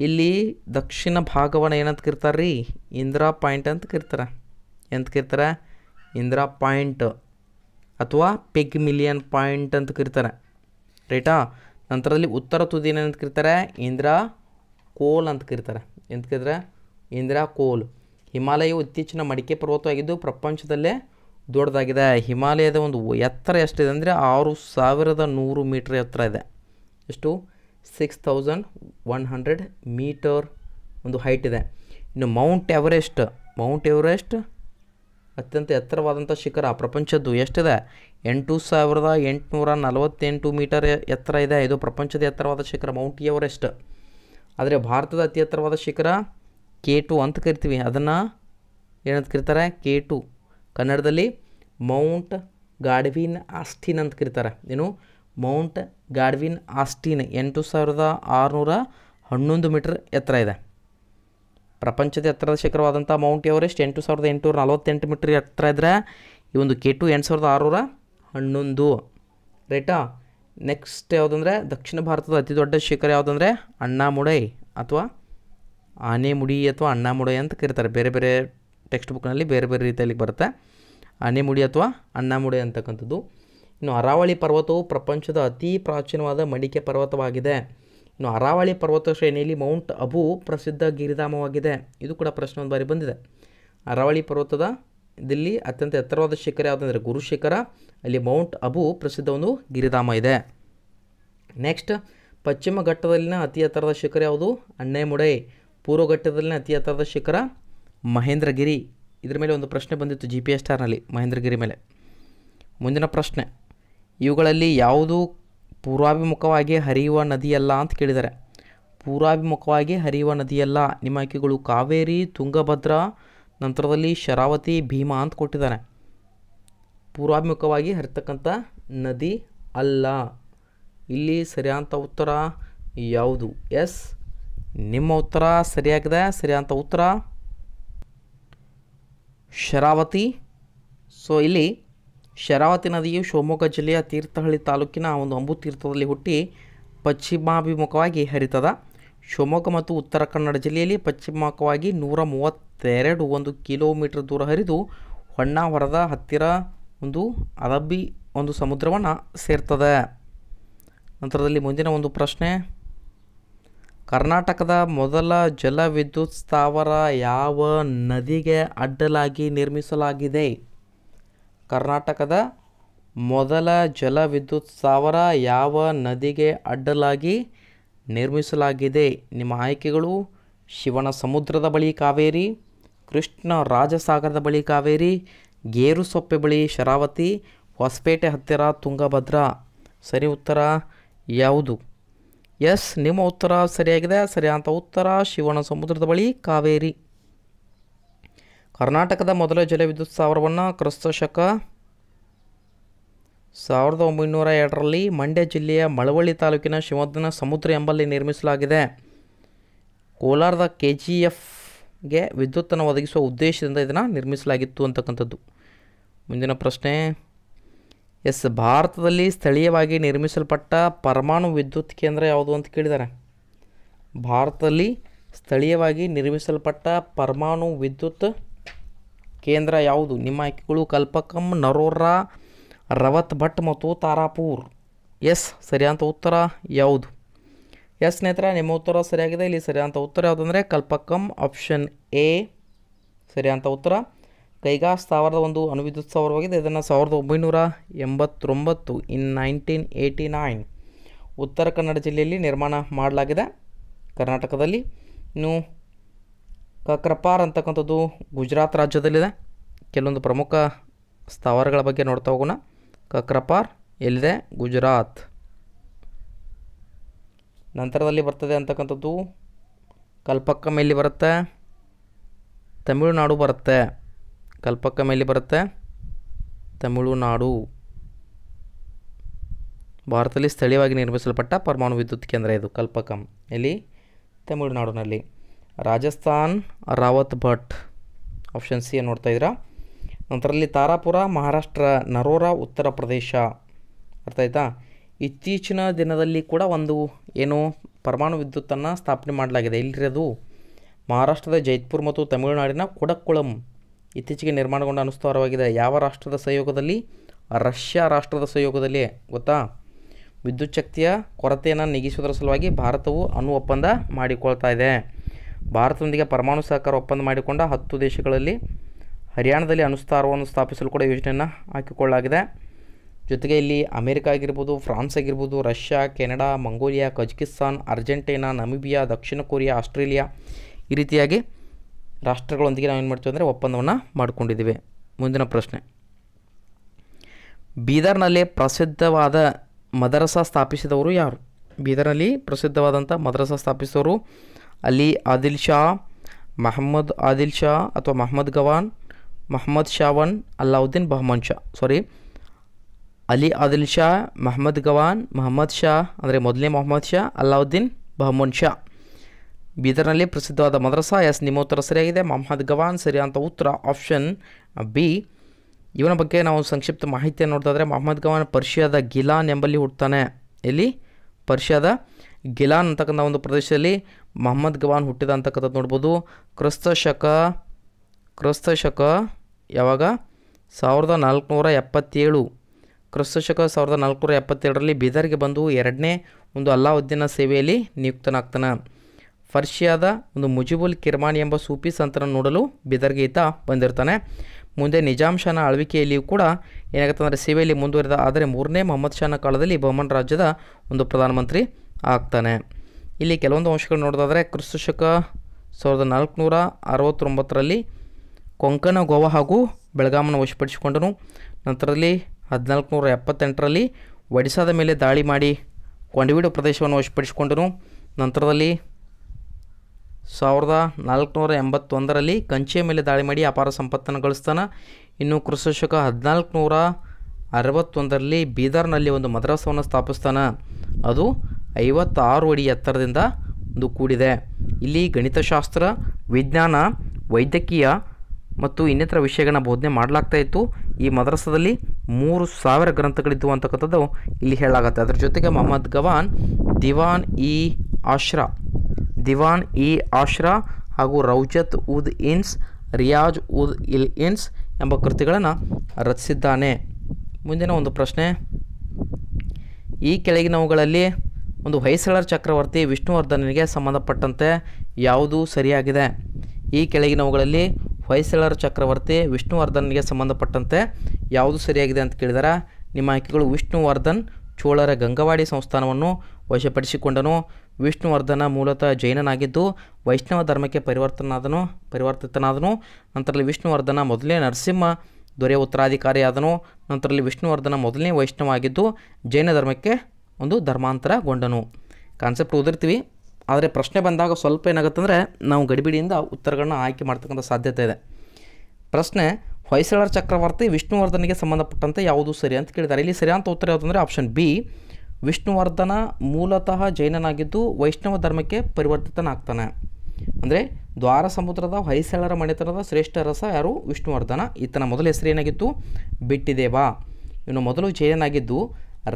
ಇಲ್ಲಿ ದಕ್ಷಿಣ ಭಾಗವನ್ನು ಏನಂತ ಕರಿತಾರೆ ರೀ ಇಂದಿರಾ ಪಾಯಿಂಟ್ ಅಂತ ಕರಿತಾರೆ ಎಂತ ಕಿರ್ತಾರೆ ಇಂದಿರಾ ಪಾಯಿಂಟ್ ಅಥವಾ ಪಿಗ್ ಮಿಲಿಯನ್ ಪಾಯಿಂಟ್ ಅಂತ ಕರಿತಾರೆ ರೈಟಾ ನಂತರದಲ್ಲಿ ಉತ್ತರ ತುದಿನ ಏನಂತ ಕರಿತಾರೆ ಇಂದಿರಾ ಕೋಲ್ ಅಂತ ಕರಿತಾರೆ ಎಂತ ಕರಿತಾರೆ ಇಂದಿರಾ ಕೋಲ್ ಹಿಮಾಲಯವು ಇತ್ತೀಚಿನ ಮಡಿಕೆ ಪರ್ವತವಾಗಿದ್ದು ಪ್ರಪಂಚದಲ್ಲೇ ದೊಡ್ಡದಾಗಿದೆ ಹಿಮಾಲಯದ ಒಂದು ಎತ್ತರ ಎಷ್ಟಿದೆ ಅಂದರೆ ಆರು ಸಾವಿರದ ನೂರು ಮೀಟರ್ ಎತ್ತರ ಇದೆ ಎಷ್ಟು six thousand one hundred metre ಒಂದು ಹೈಟ್ ಇದೆ ಇನ್ನು ಮೌಂಟ್ ಎವರೆಸ್ಟ್ ಮೌಂಟ್ ಎವರೆಸ್ಟ್ ಅತ್ಯಂತ ಎತ್ತರವಾದಂಥ ಶಿಖರ ಪ್ರಪಂಚದ್ದು ಎಷ್ಟಿದೆ ಎಂಟು ಸಾವಿರದ ಎಂಟುನೂರ ನಲವತ್ತೆಂಟು ಮೀಟರ್ ಎತ್ತರ ಇದೆ ಇದು ಪ್ರಪಂಚದ ಎತ್ತರವಾದ ಶಿಖರ ಮೌಂಟ್ ಎವರೆಸ್ಟ್ ಆದರೆ ಭಾರತದ ಅತಿ ಎತ್ತರವಾದ ಶಿಖರ ಕೆ ಟು ಅಂತ ಕರಿತೀವಿ ಅದನ್ನು ಏನಂತ ಕರೀತಾರೆ ಕೆ ಟು ಕನ್ನಡದಲ್ಲಿ ಮೌಂಟ್ ಗಾಡ್ವಿನ್ ಆಸ್ಟಿನ್ ಅಂತ ಕರೀತಾರೆ ಏನು ಮೌಂಟ್ ಗಾಡ್ವಿನ್ ಆಸ್ಟಿನ್ ಎಂಟು ಸಾವಿರದ ಆರುನೂರ ಹನ್ನೊಂದು ಮೀಟ್ರ್ ಎತ್ತರ ಇದೆ ಪ್ರಪಂಚದ ಎತ್ತರದ ಶಿಖರವಾದಂಥ ಮೌಂಟ್ ಎವರೆಸ್ಟ್ ಎಂಟು ಸಾವಿರದ ಎಂಟುನೂರ ನಲವತ್ತೆಂಟು ಮೀಟ್ರ್ ಎತ್ತರ ಇದ್ದರೆ ಈ ಒಂದು ಕೆ ಟು ಎಂಟು ಸಾವಿರದ ಆರುನೂರ ಹನ್ನೊಂದು ರೈಟಾ ನೆಕ್ಸ್ಟ್ ಯಾವುದಂದ್ರೆ ದಕ್ಷಿಣ ಭಾರತದ ಅತಿ ದೊಡ್ಡ ಶಿಖರ ಯಾವುದಂದರೆ ಅಣ್ಣಾಮುಡೈ ಅಥವಾ ಆನೆ ಮುಡಿ ಅಥವಾ ಅಣ್ಣ ಮುಡಿ ಅಂತ ಕರೀತಾರೆ ಬೇರೆ ಬೇರೆ ಟೆಕ್ಸ್ಟ್ ಬುಕ್ನಲ್ಲಿ ಬೇರೆ ಬೇರೆ ರೀತಿಯಲ್ಲಿ ಬರುತ್ತೆ ಆನೆ ಮುಡಿ ಅಥವಾ ಅಣ್ಣ ಮುಡಿ ಅಂತಕ್ಕಂಥದ್ದು ಇನ್ನು ಅರಾವಳಿ ಪರ್ವತವು ಪ್ರಪಂಚದ ಅತಿ ಪ್ರಾಚೀನವಾದ ಮಡಿಕೆ ಪರ್ವತವಾಗಿದೆ ಇನ್ನು ಅರಾವಳಿ ಪರ್ವತ ಶ್ರೇಣಿಯಲ್ಲಿ ಮೌಂಟ್ ಅಬು ಪ್ರಸಿದ್ಧ ಗಿರಿಧಾಮವಾಗಿದೆ ಇದು ಕೂಡ ಪ್ರಶ್ನೆ ಒಂದು ಬಾರಿ ಬಂದಿದೆ ಅರಾವಳಿ ಪರ್ವತದ ದಿಲ್ಲಿ ಅತ್ಯಂತ ಎತ್ತರವಾದ ಶಿಖರ ಯಾವುದಂದರೆ ಗುರು ಶಿಖರ ಅಲ್ಲಿ ಮೌಂಟ್ ಅಬು ಪ್ರಸಿದ್ಧ ಒಂದು ಗಿರಿಧಾಮ ಇದೆ ನೆಕ್ಸ್ಟ್ ಪಶ್ಚಿಮ ಘಟ್ಟದಲ್ಲಿನ ಅತಿ ಎತ್ತರದ ಶಿಖರ ಯಾವುದು ಅಣ್ಣೆಮುಡೈ ಪೂರ್ವಘಟ್ಟದಲ್ಲಿ ಅತಿಯಾದ ಶಿಖರ ಮಹೇಂದ್ರಗಿರಿ ಇದ್ರ ಮೇಲೆ ಒಂದು ಪ್ರಶ್ನೆ ಬಂದಿತ್ತು ಜಿ ಪಿ ಎಸ್ ಸ್ಟಾರ್ನಲ್ಲಿ ಮಹೇಂದ್ರಗಿರಿ ಮೇಲೆ ಮುಂದಿನ ಪ್ರಶ್ನೆ ಇವುಗಳಲ್ಲಿ ಯಾವುದು ಪೂರ್ವಾಭಿಮುಖವಾಗಿ ಹರಿಯುವ ನದಿಯಲ್ಲ ಅಂತ ಕೇಳಿದ್ದಾರೆ ಪೂರ್ವಾಭಿಮುಖವಾಗಿ ಹರಿಯುವ ನದಿಯಲ್ಲ ನಿಮ್ಮ ಆಯ್ಕೆಗಳು ಕಾವೇರಿ ತುಂಗಭದ್ರಾ ನಂತರದಲ್ಲಿ ಶರಾವತಿ ಭೀಮಾ ಅಂತ ಕೊಟ್ಟಿದ್ದಾರೆ ಪೂರ್ವಾಭಿಮುಖವಾಗಿ ಹರಿತಕ್ಕಂಥ ನದಿ ಅಲ್ಲ ಇಲ್ಲಿ ಸರಿಯಾದಂಥ ಉತ್ತರ ಯಾವುದು ಎಸ್ ನಿಮ್ಮ ಉತ್ತರ ಸರಿಯಾಗಿದೆ ಸರಿಯಾದಂಥ ಉತ್ತರ ಶರಾವತಿ ಸೊ ಇಲ್ಲಿ ಶರಾವತಿ ನದಿಯು ಶಿವಮೊಗ್ಗ ಜಿಲ್ಲೆಯ ತೀರ್ಥಹಳ್ಳಿ ತಾಲೂಕಿನ ಒಂದು ಅಂಬುತೀರ್ಥದಲ್ಲಿ ಹುಟ್ಟಿ ಪಶ್ಚಿಮಾಭಿಮುಖವಾಗಿ ಹರಿತದ ಶಿವಮೊಗ್ಗ ಮತ್ತು ಉತ್ತರ ಕನ್ನಡ ಜಿಲ್ಲೆಯಲ್ಲಿ ಪಶ್ಚಿಮಾಭಿಮುಖವಾಗಿ ನೂರ ಮೂವತ್ತೆರಡು ಒಂದು ಕಿಲೋಮೀಟರ್ ದೂರ ಹರಿದು ಹೊನ್ನಾವರದ ಹತ್ತಿರ ಒಂದು ಅರಬ್ಬಿ ಒಂದು ಸಮುದ್ರವನ್ನು ಸೇರ್ತದೆ ನಂತರದಲ್ಲಿ ಮುಂದಿನ ಒಂದು ಪ್ರಶ್ನೆ ಕರ್ನಾಟಕದ ಮೊದಲ ಜಲವಿದ್ಯುತ್ ಸ್ಥಾವರ ಯಾವ ನದಿಗೆ ಅಡ್ಡಲಾಗಿ ನಿರ್ಮಿಸಲಾಗಿದೆ ಕರ್ನಾಟಕದ ಮೊದಲ ಜಲವಿದ್ಯುತ್ ಸ್ಥಾವರ ಯಾವ ನದಿಗೆ ಅಡ್ಡಲಾಗಿ ನಿರ್ಮಿಸಲಾಗಿದೆ ನಿಮ್ಮ ಆಯ್ಕೆಗಳು ಶಿವನ ಸಮುದ್ರದ ಬಳಿ ಕಾವೇರಿ ಕೃಷ್ಣ ರಾಜಸಾಗರದ ಬಳಿ ಕಾವೇರಿ ಗೇರುಸೊಪ್ಪೆ ಬಳಿ ಶರಾವತಿ ಹೊಸಪೇಟೆ ಹತ್ತಿರ ತುಂಗಭದ್ರಾ ಸರಿ ಉತ್ತರ ಯಾವುದು ಎಸ್ ನಿಮ್ಮ ಉತ್ತರ ಸರಿಯಾಗಿದೆ ಸರಿಯಾದ ಉತ್ತರ ಶಿವನ ಸಮುದ್ರದ ಬಳಿ ಕಾವೇರಿ ಕರ್ನಾಟಕದ ಮೊದಲ ಜಲವಿದ್ಯುತ್ ಸ್ಥಾವರವನ್ನು ಕ್ರಿಸ್ತ ಶಕ ಸಾವಿರದ ಒಂಬೈನೂರ ಎರಡರಲ್ಲಿ ಮಂಡ್ಯ ಜಿಲ್ಲೆಯ ಮಳವಳ್ಳಿ ತಾಲೂಕಿನ ಶಿವಮೊಗ್ಗನ ಸಮುದ್ರ ಎಂಬಲ್ಲಿ ನಿರ್ಮಿಸಲಾಗಿದೆ ಕೋಲಾರದ ಕೆ ಜಿ ಎಫ್ಗೆ ವಿದ್ಯುತ್ತನ್ನು ಒದಗಿಸುವ ಉದ್ದೇಶದಿಂದ ಇದನ್ನು ನಿರ್ಮಿಸಲಾಗಿತ್ತು ಅಂತಕ್ಕಂಥದ್ದು ಮುಂದಿನ ಪ್ರಶ್ನೆ ಎಸ್ ಭಾರತದಲ್ಲಿ ಸ್ಥಳೀಯವಾಗಿ ನಿರ್ಮಿಸಲ್ಪಟ್ಟ ಪರಮಾಣು ವಿದ್ಯುತ್ ಕೇಂದ್ರ ಯಾವುದು ಅಂತ ಕೇಳಿದ್ದಾರೆ ಭಾರತದಲ್ಲಿ ಸ್ಥಳೀಯವಾಗಿ ನಿರ್ಮಿಸಲ್ಪಟ್ಟ ಪರಮಾಣು ವಿದ್ಯುತ್ ಕೇಂದ್ರ ಯಾವುದು ನಿಮ್ಮ ಆಯ್ಕೆಗಳು ಕಲ್ಪಕಂ ನರೋರಾ ರವತ್ ಭಟ್ ಮತ್ತು ತಾರಾಪುರ್ ಎಸ್ ಸರಿಯಾದ ಉತ್ತರ ಯಾವುದು ಎಸ್ ಸ್ನೇಹಿತರ ನಿಮ್ಮ ಉತ್ತರ ಸರಿಯಾಗಿದೆ ಇಲ್ಲಿ ಸರಿಯಾದ ಉತ್ತರ ಯಾವುದಂದರೆ ಕಲ್ಪಕಂ ಆಪ್ಷನ್ ಎ ಸರಿಯಾದ ಉತ್ತರ ಕೈಗಾ ಸ್ಥಾವರದ ಒಂದು ಅಣುವಿದ್ಯುತ್ ಸ್ಥಾವರವಾಗಿದೆ ಇದನ್ನು ಸಾವಿರದ ಒಂಬೈನೂರ ಎಂಬತ್ತೊಂಬತ್ತು ಇನ್ ನೈನ್ಟೀನ್ ಏಯ್ಟಿ ನೈನ್ ಉತ್ತರ ಕನ್ನಡ ಜಿಲ್ಲೆಯಲ್ಲಿ ನಿರ್ಮಾಣ ಮಾಡಲಾಗಿದೆ ಕರ್ನಾಟಕದಲ್ಲಿ ಇನ್ನು ಕಕ್ರಪಾರ್ ಅಂತಕ್ಕಂಥದ್ದು ಗುಜರಾತ್ ರಾಜ್ಯದಲ್ಲಿದೆ ಕೆಲವೊಂದು ಪ್ರಮುಖ ಸ್ಥಾವರಗಳ ಬಗ್ಗೆ ನೋಡ್ತಾ ಹೋಗೋಣ ಕಕ್ರಪಾರ್ ಎಲ್ಲಿದೆ ಗುಜರಾತ್ ನಂತರದಲ್ಲಿ ಬರ್ತದೆ ಅಂತಕ್ಕಂಥದ್ದು ಕಲ್ಪಕ್ಕಮ್ ಎಲ್ಲಿ ಬರುತ್ತೆ ತಮಿಳುನಾಡು ಬರುತ್ತೆ ಕಲ್ಪಕ ಎಲ್ಲಿ ಬರುತ್ತೆ ತಮಿಳುನಾಡು ಭಾರತದಲ್ಲಿ ಸ್ಥಳೀಯವಾಗಿ ನಿರ್ಮಿಸಲ್ಪಟ್ಟ ಪರಮಾಣು ವಿದ್ಯುತ್ ಕೇಂದ್ರ ಇದು ಕಲ್ಪಕಂ ಎಲ್ಲಿ ತಮಿಳುನಾಡಿನಲ್ಲಿ Rajasthan Rawatbhata option C ನೋಡ್ತಾ ಇದ್ದೀರಾ ನಂತರಲ್ಲಿ ತಾರಾಪುರ ಮಹಾರಾಷ್ಟ್ರ ನರೋರಾ ಉತ್ತರ ಪ್ರದೇಶ ಅರ್ಥ ಆಯ್ತಾ ಇತ್ತೀಚಿನ ದಿನದಲ್ಲಿ ಕೂಡ ಒಂದು ಏನು ಪರಮಾಣು ವಿದ್ಯುತ್ತನ್ನು ಸ್ಥಾಪನೆ ಮಾಡಲಾಗಿದೆ ಇಲ್ಲಿರೋದು ಮಹಾರಾಷ್ಟ್ರದ ಜೈತ್ಪುರ್ ಮತ್ತು ತಮಿಳುನಾಡಿನ ಕೊಡಕ್ಕುಳಂ ಇತ್ತೀಚೆಗೆ ನಿರ್ಮಾಣಗೊಂಡ ಅನುಸ್ತಾರವಾಗಿದೆ ಯಾವ ರಾಷ್ಟ್ರದ ಸಹಯೋಗದಲ್ಲಿ ರಷ್ಯಾ ರಾಷ್ಟ್ರದ ಸಹಯೋಗದಲ್ಲಿ ಗೊತ್ತಾ ವಿದ್ಯುಚ್ಛಕ್ತಿಯ ಕೊರತೆಯನ್ನು ನೀಗಿಸುವುದರ ಸಲುವಾಗಿ ಭಾರತವು ಅಣು ಒಪ್ಪಂದ ಮಾಡಿಕೊಳ್ತಾ ಇದೆ ಭಾರತದೊಂದಿಗೆ ಪರಮಾಣು ಸಹಕಾರ ಒಪ್ಪಂದ ಮಾಡಿಕೊಂಡ ಹತ್ತು ದೇಶಗಳಲ್ಲಿ ಹರಿಯಾಣದಲ್ಲಿ ಅನುಸ್ತಾರವನ್ನು ಸ್ಥಾಪಿಸಲು ಕೂಡ ಯೋಜನೆಯನ್ನು ಹಾಕಿಕೊಳ್ಳಲಾಗಿದೆ ಜೊತೆಗೆ ಇಲ್ಲಿ ಅಮೆರಿಕ ಆಗಿರ್ಬೋದು ಫ್ರಾನ್ಸ್ ಆಗಿರ್ಬೋದು Russia Canada Mongolia Kazakhstan Argentina Namibia ದಕ್ಷಿಣ ಕೊರಿಯಾ ಆಸ್ಟ್ರೇಲಿಯಾ ಈ ರೀತಿಯಾಗಿ ರಾಷ್ಟ್ರಗಳೊಂದಿಗೆ ನಾವು ಏನು ಮಾಡ್ತೀವಿ ಅಂದರೆ ಒಪ್ಪಂದವನ್ನು ಮಾಡಿಕೊಂಡಿದ್ದೀವಿ ಮುಂದಿನ ಪ್ರಶ್ನೆ ಬೀದರ್ನಲ್ಲಿ ಪ್ರಸಿದ್ಧವಾದ ಮದರಸ ಸ್ಥಾಪಿಸಿದವರು ಯಾರು ಬೀದರ್ನಲ್ಲಿ ಪ್ರಸಿದ್ಧವಾದಂಥ ಮದರಸ ಸ್ಥಾಪಿಸಿದವರು ಅಲಿ ಆದಿಲ್ ಶಾ ಮಹಮ್ಮದ್ ಆದಿಲ್ ಶಾ ಅಥವಾ ಮಹಮ್ಮದ್ ಗವಾನ್ ಮಹಮ್ಮದ್ ಶಾವನ್ ಅಲ್ಲಾವುದ್ದೀನ್ ಬಹಮನ್ ಶಾ ಸಾರಿ ಅಲಿ ಆದಿಲ್ ಶಾ ಮಹಮ್ಮದ್ ಗವಾನ್ ಮಹಮ್ಮದ್ ಶಾ ಅಂದರೆ ಮೊದಲನೇ ಮೊಹಮ್ಮದ್ ಶಾ ಅಲ್ಲಾವುದ್ದೀನ್ ಬಹಮನ್ ಶಾ ಬೀದರ್ನಲ್ಲಿ ಪ್ರಸಿದ್ಧವಾದ ಮದ್ರಸಾ ಎಸ್ ನಿಮ್ಮ ಸರಿಯಾಗಿದೆ ಮೊಹಮ್ಮದ್ ಗವಾನ್ ಅಂತ ಉತ್ತರ ಆಪ್ಷನ್ ಬಿ ಇವನ ಬಗ್ಗೆ ನಾವು ಸಂಕ್ಷಿಪ್ತ ಮಾಹಿತಿಯನ್ನು ನೋಡ್ತಾಯಿದ್ರೆ ಮೊಹಮ್ಮದ್ ಗವಾನ್ ಪರ್ಷಿಯಾದ ಗಿಲಾನ್ ಎಂಬಲ್ಲಿ ಹುಟ್ತಾನೆ ಎಲ್ಲಿ ಪರ್ಷಿಯಾದ ಗಿಲಾನ್ ಅಂತಕ್ಕಂಥ ಒಂದು ಪ್ರದೇಶದಲ್ಲಿ ಮೊಹಮ್ಮದ್ ಗವಾನ್ ಹುಟ್ಟಿದ ಅಂತಕ್ಕಂಥದ್ದು ನೋಡ್ಬೋದು ಕ್ರಿಸ್ತ ಶಕ ಕ್ರಿಸ್ತ ಶಕ ಯಾವಾಗ ಸಾವಿರದ ನಾಲ್ಕುನೂರ ಎಪ್ಪತ್ತೇಳು ಕ್ರಿಸ್ತ ಶಕ ಸಾವಿರದ ನಾಲ್ಕುನೂರ ಎಪ್ಪತ್ತೆರಡರಲ್ಲಿ ಬೀದರ್ಗೆ ಬಂದು ಎರಡನೇ ಒಂದು ಅಲ್ಲಾವುದ್ದೀನ ಸೇವೆಯಲ್ಲಿ ನಿಯುಕ್ತನಾಗ್ತಾನೆ ಪರ್ಷಿಯಾದ ಒಂದು ಮುಜಿಬುಲ್ ಕಿರ್ಮಾನಿ ಎಂಬ ಸೂಫಿ ಸಂತನ ನೋಡಲು ಬಿದರ್ಗೀತ ಬಂದಿರ್ತಾನೆ ಮುಂದೆ ನಿಜಾಮ್ ಶಾನ ಆಳ್ವಿಕೆಯಲ್ಲಿಯೂ ಕೂಡ ಏನಾಗುತ್ತೆ ಅಂದರೆ ಸೇವೆಯಲ್ಲಿ ಮುಂದುವರಿದ ಆದರೆ ಮೂರನೇ ಮೊಹಮ್ಮದ್ ಶಾನ ಕಾಲದಲ್ಲಿ ಬೊಮ್ಮನ್ ರಾಜ್ಯದ ಒಂದು ಪ್ರಧಾನಮಂತ್ರಿ ಆಗ್ತಾನೆ ಇಲ್ಲಿ ಕೆಲವೊಂದು ಅಂಶಗಳು ನೋಡೋದಾದರೆ ಕ್ರಿಸ್ತಶಕ ಸಾವಿರದ ನಾಲ್ಕುನೂರ ಅರವತ್ತೊಂಬತ್ತರಲ್ಲಿ ಕೊಂಕಣ ಗೋವಾ ಹಾಗೂ ಬೆಳಗಾಮನ್ನು ವಶಪಡಿಸಿಕೊಂಡನು ನಂತರದಲ್ಲಿ ಹದಿನಾಲ್ಕುನೂರ ಎಪ್ಪತ್ತೆಂಟರಲ್ಲಿ ಒಡಿಶಾದ ಮೇಲೆ ದಾಳಿ ಮಾಡಿ ಕೊಂಡಿಬೀಡು ಪ್ರದೇಶವನ್ನು ವಶಪಡಿಸಿಕೊಂಡನು ನಂತರದಲ್ಲಿ ಸಾವಿರದ ನಾಲ್ಕುನೂರ ಎಂಬತ್ತೊಂದರಲ್ಲಿ ಕಂಚಿಯ ಮೇಲೆ ದಾಳಿ ಮಾಡಿ ಅಪಾರ ಸಂಪತ್ತನ್ನು ಗಳಿಸ್ತಾನೆ ಇನ್ನು ಕ್ರಿಸ್ತ ಹದಿನಾಲ್ಕು ನೂರ ಅರವತ್ತೊಂದರಲ್ಲಿ ಬೀದರ್ನಲ್ಲಿ ಒಂದು ಮದ್ರಾಸವನ್ನು ಸ್ಥಾಪಿಸ್ತಾನೆ ಅದು ಐವತ್ತಾರು ಅಡಿ ಎತ್ತರದಿಂದ ಒಂದು ಕೂಡಿದೆ ಇಲ್ಲಿ ಗಣಿತಶಾಸ್ತ್ರ ವಿಜ್ಞಾನ ವೈದ್ಯಕೀಯ ಮತ್ತು ಇನ್ನಿತರ ವಿಷಯಗಳನ್ನ ಬೋಧನೆ ಮಾಡಲಾಗ್ತಾ ಇತ್ತು ಈ ಮದ್ರಸದಲ್ಲಿ ಮೂರು ಸಾವಿರ ಗ್ರಂಥಗಳಿದ್ದವು ಅಂತಕ್ಕಂಥದ್ದು ಇಲ್ಲಿ ಹೇಳಲಾಗುತ್ತೆ ಅದರ ಜೊತೆಗೆ ಮೊಹಮ್ಮದ್ ಗವಾನ್ ದಿವಾನ್ ಇ ಆಶ್ರಾ ದಿವಾನ್ ಇ ಆಶ್ರಾ ಹಾಗೂ ರೌಜತ್ ಉದ್ ಇನ್ಸ್ ರಿಯಾಜ್ ಉದ್ ಇಲ್ ಇನ್ಸ್ ಎಂಬ ಕೃತಿಗಳನ್ನು ರಚಿಸಿದ್ದಾನೆ ಮುಂದಿನ ಒಂದು ಪ್ರಶ್ನೆ ಈ ಕೆಳಗಿನವುಗಳಲ್ಲಿ ಒಂದು ಹೊಯ್ಸಳರ್ ಚಕ್ರವರ್ತಿ ವಿಷ್ಣುವರ್ಧನನಿಗೆ ಸಂಬಂಧಪಟ್ಟಂತೆ ಯಾವುದು ಸರಿಯಾಗಿದೆ ಈ ಕೆಳಗಿನವುಗಳಲ್ಲಿ ಹೊಯ್ಸಳರ್ ಚಕ್ರವರ್ತಿ ವಿಷ್ಣುವರ್ಧನಿಗೆ ಸಂಬಂಧಪಟ್ಟಂತೆ ಯಾವುದು ಸರಿಯಾಗಿದೆ ಅಂತ ಕೇಳಿದರೆ ನಿಮ್ಮ ಆಯ್ಕೆಗಳು ವಿಷ್ಣುವರ್ಧನ್ ಚೋಳರ ಗಂಗವಾಡಿ ಸಂಸ್ಥಾನವನ್ನು ವಶಪಡಿಸಿಕೊಂಡನು ವಿಷ್ಣುವರ್ಧನ ಮೂಲತಃ ಜೈನನಾಗಿದ್ದು ವೈಷ್ಣವ ಧರ್ಮಕ್ಕೆ ಪರಿವರ್ತನಾದನು ಪರಿವರ್ತಿತನಾದನು ನಂತರಲ್ಲಿ ವಿಷ್ಣುವರ್ಧನ ಮೊದಲನೇ ನರಸಿಂಹ ದೊರೆಯ ಉತ್ತರಾಧಿಕಾರಿಯಾದನು ನಂತರಲ್ಲಿ ವಿಷ್ಣುವರ್ಧನ ಮೊದಲನೇ ವೈಷ್ಣವ ಆಗಿದ್ದು ಜೈನ ಧರ್ಮಕ್ಕೆ ಒಂದು ಧರ್ಮಾಂತರಗೊಂಡನು ಕಾನ್ಸೆಪ್ಟ್ ಓದಿರ್ತೀವಿ ಆದರೆ ಪ್ರಶ್ನೆ ಬಂದಾಗ ಸ್ವಲ್ಪ ಏನಾಗುತ್ತೆ ಅಂದರೆ ನಾವು ಗಡಿಬಿಡಿಯಿಂದ ಉತ್ತರಗಳನ್ನ ಆಯ್ಕೆ ಮಾಡ್ತಕ್ಕಂಥ ಸಾಧ್ಯತೆ ಇದೆ ಪ್ರಶ್ನೆ ಹೊಯ್ಸಳರ ಚಕ್ರವರ್ತಿ ವಿಷ್ಣುವರ್ಧನಿಗೆ ಸಂಬಂಧಪಟ್ಟಂತೆ ಯಾವುದು ಸರಿ ಅಂತ ಕೇಳಿದ್ದಾರೆ ಇಲ್ಲಿ ಸರಿಯಾದಂಥ ಉತ್ತರ ಯಾವುದಂದರೆ ಆಪ್ಷನ್ ಬಿ ವಿಷ್ಣುವರ್ಧನ ಮೂಲತಃ ಜೈನನಾಗಿದ್ದು ವೈಷ್ಣವ ಧರ್ಮಕ್ಕೆ ಪರಿವರ್ತಿತನಾಗ್ತಾನೆ ಅಂದರೆ ದ್ವಾರ ಸಮುದ್ರದ ಹೊಯ್ಸಳರ ಮನೆತನದ ಶ್ರೇಷ್ಠ ರಸ ಯಾರು ವಿಷ್ಣುವರ್ಧನ ಈತನ ಮೊದಲ ಹೆಸರು ಏನಾಗಿತ್ತು ಬಿಟ್ಟಿದೇವ ಇವನು ಮೊದಲು ಜೈನನಾಗಿದ್ದು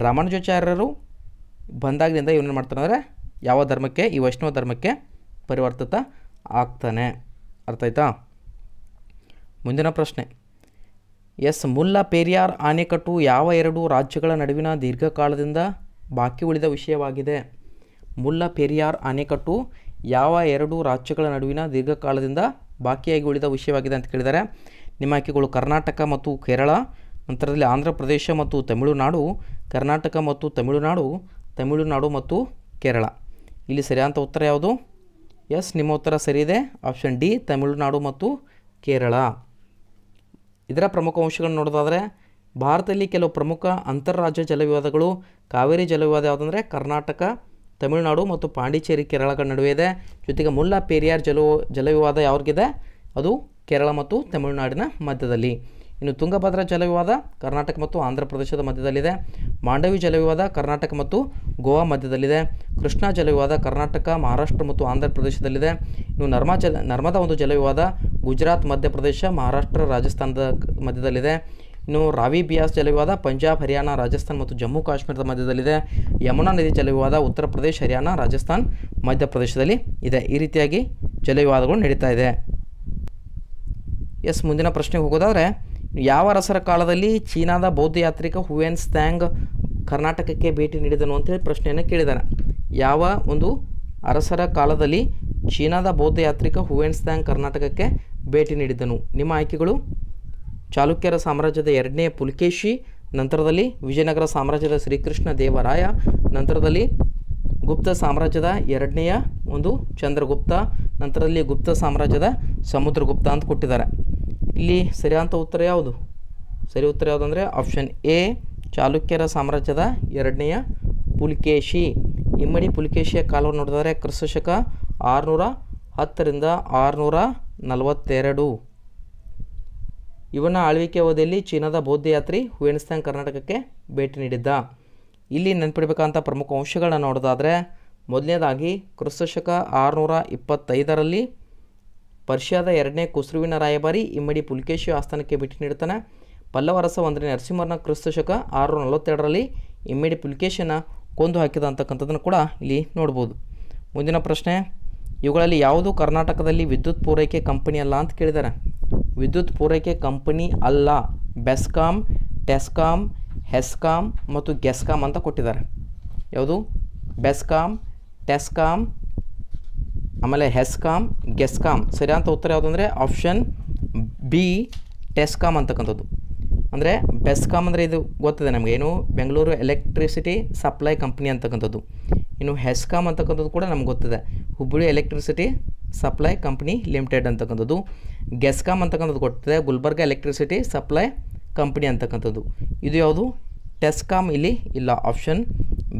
ರಮಣಜಾಚಾರ್ಯರು ಬಂದಾಗಲಿಂದ ಇವನೇನು ಮಾಡ್ತಾನೆ ಅಂದರೆ ಯಾವ ಧರ್ಮಕ್ಕೆ ಈ ವೈಷ್ಣವ ಧರ್ಮಕ್ಕೆ ಪರಿವರ್ತಿತ ಆಗ್ತಾನೆ ಅರ್ಥ ಆಯ್ತಾ ಮುಂದಿನ ಪ್ರಶ್ನೆ ಎಸ್ ಮುಲ್ಲಾ ಪೇರಿಯಾರ್ ಆಣೆಕಟ್ಟು ಯಾವ ಎರಡು ರಾಜ್ಯಗಳ ನಡುವಿನ ದೀರ್ಘಕಾಲದಿಂದ ಬಾಕಿ ಉಳಿದ ವಿಷಯವಾಗಿದೆ ಮುಲ್ಲ ಪೆರಿಯಾರ್ ಅಣೆಕಟ್ಟು ಯಾವ ಎರಡು ರಾಜ್ಯಗಳ ನಡುವಿನ ದೀರ್ಘಕಾಲದಿಂದ ಬಾಕಿಯಾಗಿ ಉಳಿದ ವಿಷಯವಾಗಿದೆ ಅಂತ ಕೇಳಿದರೆ ನಿಮ್ಮ ಆಯ್ಕೆಗಳು ಕರ್ನಾಟಕ ಮತ್ತು ಕೇರಳ ನಂತರದಲ್ಲಿ ಆಂಧ್ರ ಪ್ರದೇಶ ಮತ್ತು ತಮಿಳುನಾಡು ಕರ್ನಾಟಕ ಮತ್ತು ತಮಿಳುನಾಡು ತಮಿಳುನಾಡು ಮತ್ತು ಕೇರಳ ಇಲ್ಲಿ ಸರಿಯಾದಂಥ ಉತ್ತರ ಯಾವುದು ಎಸ್ ನಿಮ್ಮ ಉತ್ತರ ಸರಿ ಇದೆ ಆಪ್ಷನ್ ಡಿ ತಮಿಳುನಾಡು ಮತ್ತು ಕೇರಳ ಇದರ ಪ್ರಮುಖ ಅಂಶಗಳನ್ನು ನೋಡೋದಾದರೆ ಭಾರತದಲ್ಲಿ ಕೆಲವು ಪ್ರಮುಖ ಅಂತಾರಾಜ್ಯ ಜಲವಿವಾದಗಳು ಕಾವೇರಿ ಜಲವಿವಾದ ಯಾವುದಂದರೆ ಕರ್ನಾಟಕ ತಮಿಳುನಾಡು ಮತ್ತು ಪಾಂಡಿಚೇರಿ ಕೇರಳಗಳ ನಡುವೆ ಇದೆ ಜೊತೆಗೆ ಮುಲ್ಲಾ ಪೇರಿಯಾರ್ ಜಲ ಜಲವಿವಾದ ಯಾವ್ರಿಗಿದೆ ಅದು ಕೇರಳ ಮತ್ತು ತಮಿಳುನಾಡಿನ ಮಧ್ಯದಲ್ಲಿ ಇನ್ನು ತುಂಗಭದ್ರಾ ಜಲವಿವಾದ ಕರ್ನಾಟಕ ಮತ್ತು ಆಂಧ್ರ ಪ್ರದೇಶದ ಮಧ್ಯದಲ್ಲಿದೆ ಮಾಂಡವಿ ಜಲವಿವಾದ ಕರ್ನಾಟಕ ಮತ್ತು ಗೋವಾ ಮಧ್ಯದಲ್ಲಿದೆ ಕೃಷ್ಣಾ ಜಲವಿವಾದ ಕರ್ನಾಟಕ ಮಹಾರಾಷ್ಟ್ರ ಮತ್ತು ಆಂಧ್ರ ಪ್ರದೇಶದಲ್ಲಿದೆ ಇನ್ನು ನರ್ಮಾ ಜಲ ನರ್ಮದಾ ಒಂದು ಜಲವಿವಾದ ಗುಜರಾತ್ ಮಧ್ಯಪ್ರದೇಶ ಮಹಾರಾಷ್ಟ್ರ ರಾಜಸ್ಥಾನದ ಮಧ್ಯದಲ್ಲಿದೆ ಇನ್ನು ರಾವಿ ಬಿಯಾಸ್ ಜಲವಿವಾದ ಪಂಜಾಬ್ ಹರಿಯಾಣ ರಾಜಸ್ಥಾನ್ ಮತ್ತು ಜಮ್ಮು ಕಾಶ್ಮೀರದ ಮಧ್ಯದಲ್ಲಿದೆ ಯಮುನಾ ನದಿ ಜಲವಿವಾದ ಉತ್ತರ ಪ್ರದೇಶ ಹರಿಯಾಣ ರಾಜಸ್ಥಾನ್ ಮಧ್ಯಪ್ರದೇಶದಲ್ಲಿ ಇದೆ ಈ ರೀತಿಯಾಗಿ ಜಲವಿವಾದಗಳು ನಡೀತಾ ಇದೆ ಎಸ್ ಮುಂದಿನ ಪ್ರಶ್ನೆಗೆ ಹೋಗೋದಾದರೆ ಯಾವ ಅರಸರ ಕಾಲದಲ್ಲಿ ಚೀನಾದ ಬೌದ್ಧ ಯಾತ್ರಿಕ ಹುವೆನ್ ಸ್ಯಾಂಗ್ ಕರ್ನಾಟಕಕ್ಕೆ ಭೇಟಿ ನೀಡಿದನು ಅಂತೇಳಿ ಪ್ರಶ್ನೆಯನ್ನು ಕೇಳಿದ್ದಾನೆ ಯಾವ ಒಂದು ಅರಸರ ಕಾಲದಲ್ಲಿ ಚೀನಾದ ಬೌದ್ಧ ಯಾತ್ರಿಕ ಹುವೆನ್ ಸ್ಯಾಂಗ್ ಕರ್ನಾಟಕಕ್ಕೆ ಭೇಟಿ ನೀಡಿದ್ದನು ನಿಮ್ಮ ಆಯ್ಕೆಗಳು ಚಾಲುಕ್ಯರ ಸಾಮ್ರಾಜ್ಯದ ಎರಡನೇ ಪುಲ್ಕೇಶಿ ನಂತರದಲ್ಲಿ ವಿಜಯನಗರ ಸಾಮ್ರಾಜ್ಯದ ಶ್ರೀಕೃಷ್ಣ ದೇವರಾಯ ನಂತರದಲ್ಲಿ ಗುಪ್ತ ಸಾಮ್ರಾಜ್ಯದ ಎರಡನೆಯ ಒಂದು ಚಂದ್ರಗುಪ್ತ ನಂತರದಲ್ಲಿ ಗುಪ್ತ ಸಾಮ್ರಾಜ್ಯದ ಸಮುದ್ರಗುಪ್ತ ಅಂತ ಕೊಟ್ಟಿದ್ದಾರೆ ಇಲ್ಲಿ ಸರಿಯಾದಂಥ ಉತ್ತರ ಯಾವುದು ಸರಿ ಉತ್ತರ ಯಾವುದು ಅಂದರೆ ಆಪ್ಷನ್ ಎ ಚಾಲುಕ್ಯರ ಸಾಮ್ರಾಜ್ಯದ ಎರಡನೆಯ ಪುಲಕೇಶಿ ಇಮ್ಮಡಿ ಪುಲ್ಕೇಶಿಯ ಕಾಲವನ್ನು ನೋಡಿದರೆ ಕ್ರಿಸ್ತಶಕ ಆರುನೂರ ಹತ್ತರಿಂದ ಆರುನೂರ ನಲವತ್ತೆರಡು ಇವನ ಆಳ್ವಿಕೆ ಅವಧಿಯಲ್ಲಿ ಚೀನಾದ ಬೌದ್ಧಯಾತ್ರಿ ಯಾತ್ರಿ ಹುಯೆನ್ಸ್ತಾಂಗ್ ಕರ್ನಾಟಕಕ್ಕೆ ಭೇಟಿ ನೀಡಿದ್ದ ಇಲ್ಲಿ ನೆನ್ಪಿಡಬೇಕಂಥ ಪ್ರಮುಖ ಅಂಶಗಳನ್ನ ನೋಡೋದಾದರೆ ಮೊದಲನೇದಾಗಿ ಕ್ರಿಸ್ತಶಕ ಆರುನೂರ ಇಪ್ಪತ್ತೈದರಲ್ಲಿ ಪರ್ಷಿಯಾದ ಎರಡನೇ ಕುಸುರುವಿನ ರಾಯಭಾರಿ ಇಮ್ಮಡಿ ಪುಲ್ಕೇಶಿ ಆಸ್ಥಾನಕ್ಕೆ ಭೇಟಿ ನೀಡ್ತಾನೆ ಪಲ್ಲವರಸ ಒಂದನೇ ನರಸಿಂಹರನ ಕ್ರಿಸ್ತಶಕ ಆರುನೂರ ನಲವತ್ತೆರಡರಲ್ಲಿ ಇಮ್ಮಡಿ ಪುಲ್ಕೇಶನ ಕೊಂದು ಹಾಕಿದ ಅಂತಕ್ಕಂಥದ್ದನ್ನು ಕೂಡ ಇಲ್ಲಿ ನೋಡ್ಬೋದು ಮುಂದಿನ ಪ್ರಶ್ನೆ ಇವುಗಳಲ್ಲಿ ಯಾವುದು ಕರ್ನಾಟಕದಲ್ಲಿ ವಿದ್ಯುತ್ ಪೂರೈಕೆ ಕಂಪನಿ ಅಲ್ಲ ಅಂತ ಕೇಳಿದ್ದಾರೆ ವಿದ್ಯುತ್ ಪೂರೈಕೆ ಕಂಪನಿ ಅಲ್ಲ ಬೆಸ್ಕಾಮ್ ಟೆಸ್ಕಾಮ್ ಹೆಸ್ಕಾಮ್ ಮತ್ತು ಗೆಸ್ಕಾಮ್ ಅಂತ ಕೊಟ್ಟಿದ್ದಾರೆ ಯಾವುದು ಬೆಸ್ಕಾಮ್ ಟೆಸ್ಕಾಮ್ ಆಮೇಲೆ ಹೆಸ್ಕಾಮ್ ಗೆಸ್ಕಾಮ್ ಸರಿ ಅಂತ ಉತ್ತರ ಯಾವುದು ಅಂದರೆ ಆಪ್ಷನ್ ಬಿ ಟೆಸ್ಕಾಮ್ ಅಂತಕ್ಕಂಥದ್ದು ಅಂದರೆ ಬೆಸ್ಕಾಮ್ ಅಂದರೆ ಇದು ಗೊತ್ತಿದೆ ನಮಗೆ ಏನು ಬೆಂಗಳೂರು ಎಲೆಕ್ಟ್ರಿಸಿಟಿ ಸಪ್ಲೈ ಕಂಪ್ನಿ ಅಂತಕ್ಕಂಥದ್ದು ಇನ್ನು ಹೆಸ್ಕಾಮ್ ಅಂತಕ್ಕಂಥದ್ದು ಕೂಡ ನಮ್ಗೆ ಗೊತ್ತಿದೆ Hubballi electricity supply company limited ಅಂತಕ್ಕಂಥದ್ದು ಗೆಸ್ಕಾಮ್ ಅಂತಕ್ಕಂಥದ್ದು ಕೊಟ್ಟಿದೆ ಗುಲ್ಬರ್ಗ ಎಲೆಕ್ಟ್ರಿಸಿಟಿ ಸಪ್ಲೈ ಕಂಪ್ನಿ ಅಂತಕ್ಕಂಥದ್ದು ಇದು ಯಾವುದು ಟೆಸ್ಕಾಮ್ ಇಲ್ಲಿ ಇಲ್ಲ ಆಪ್ಷನ್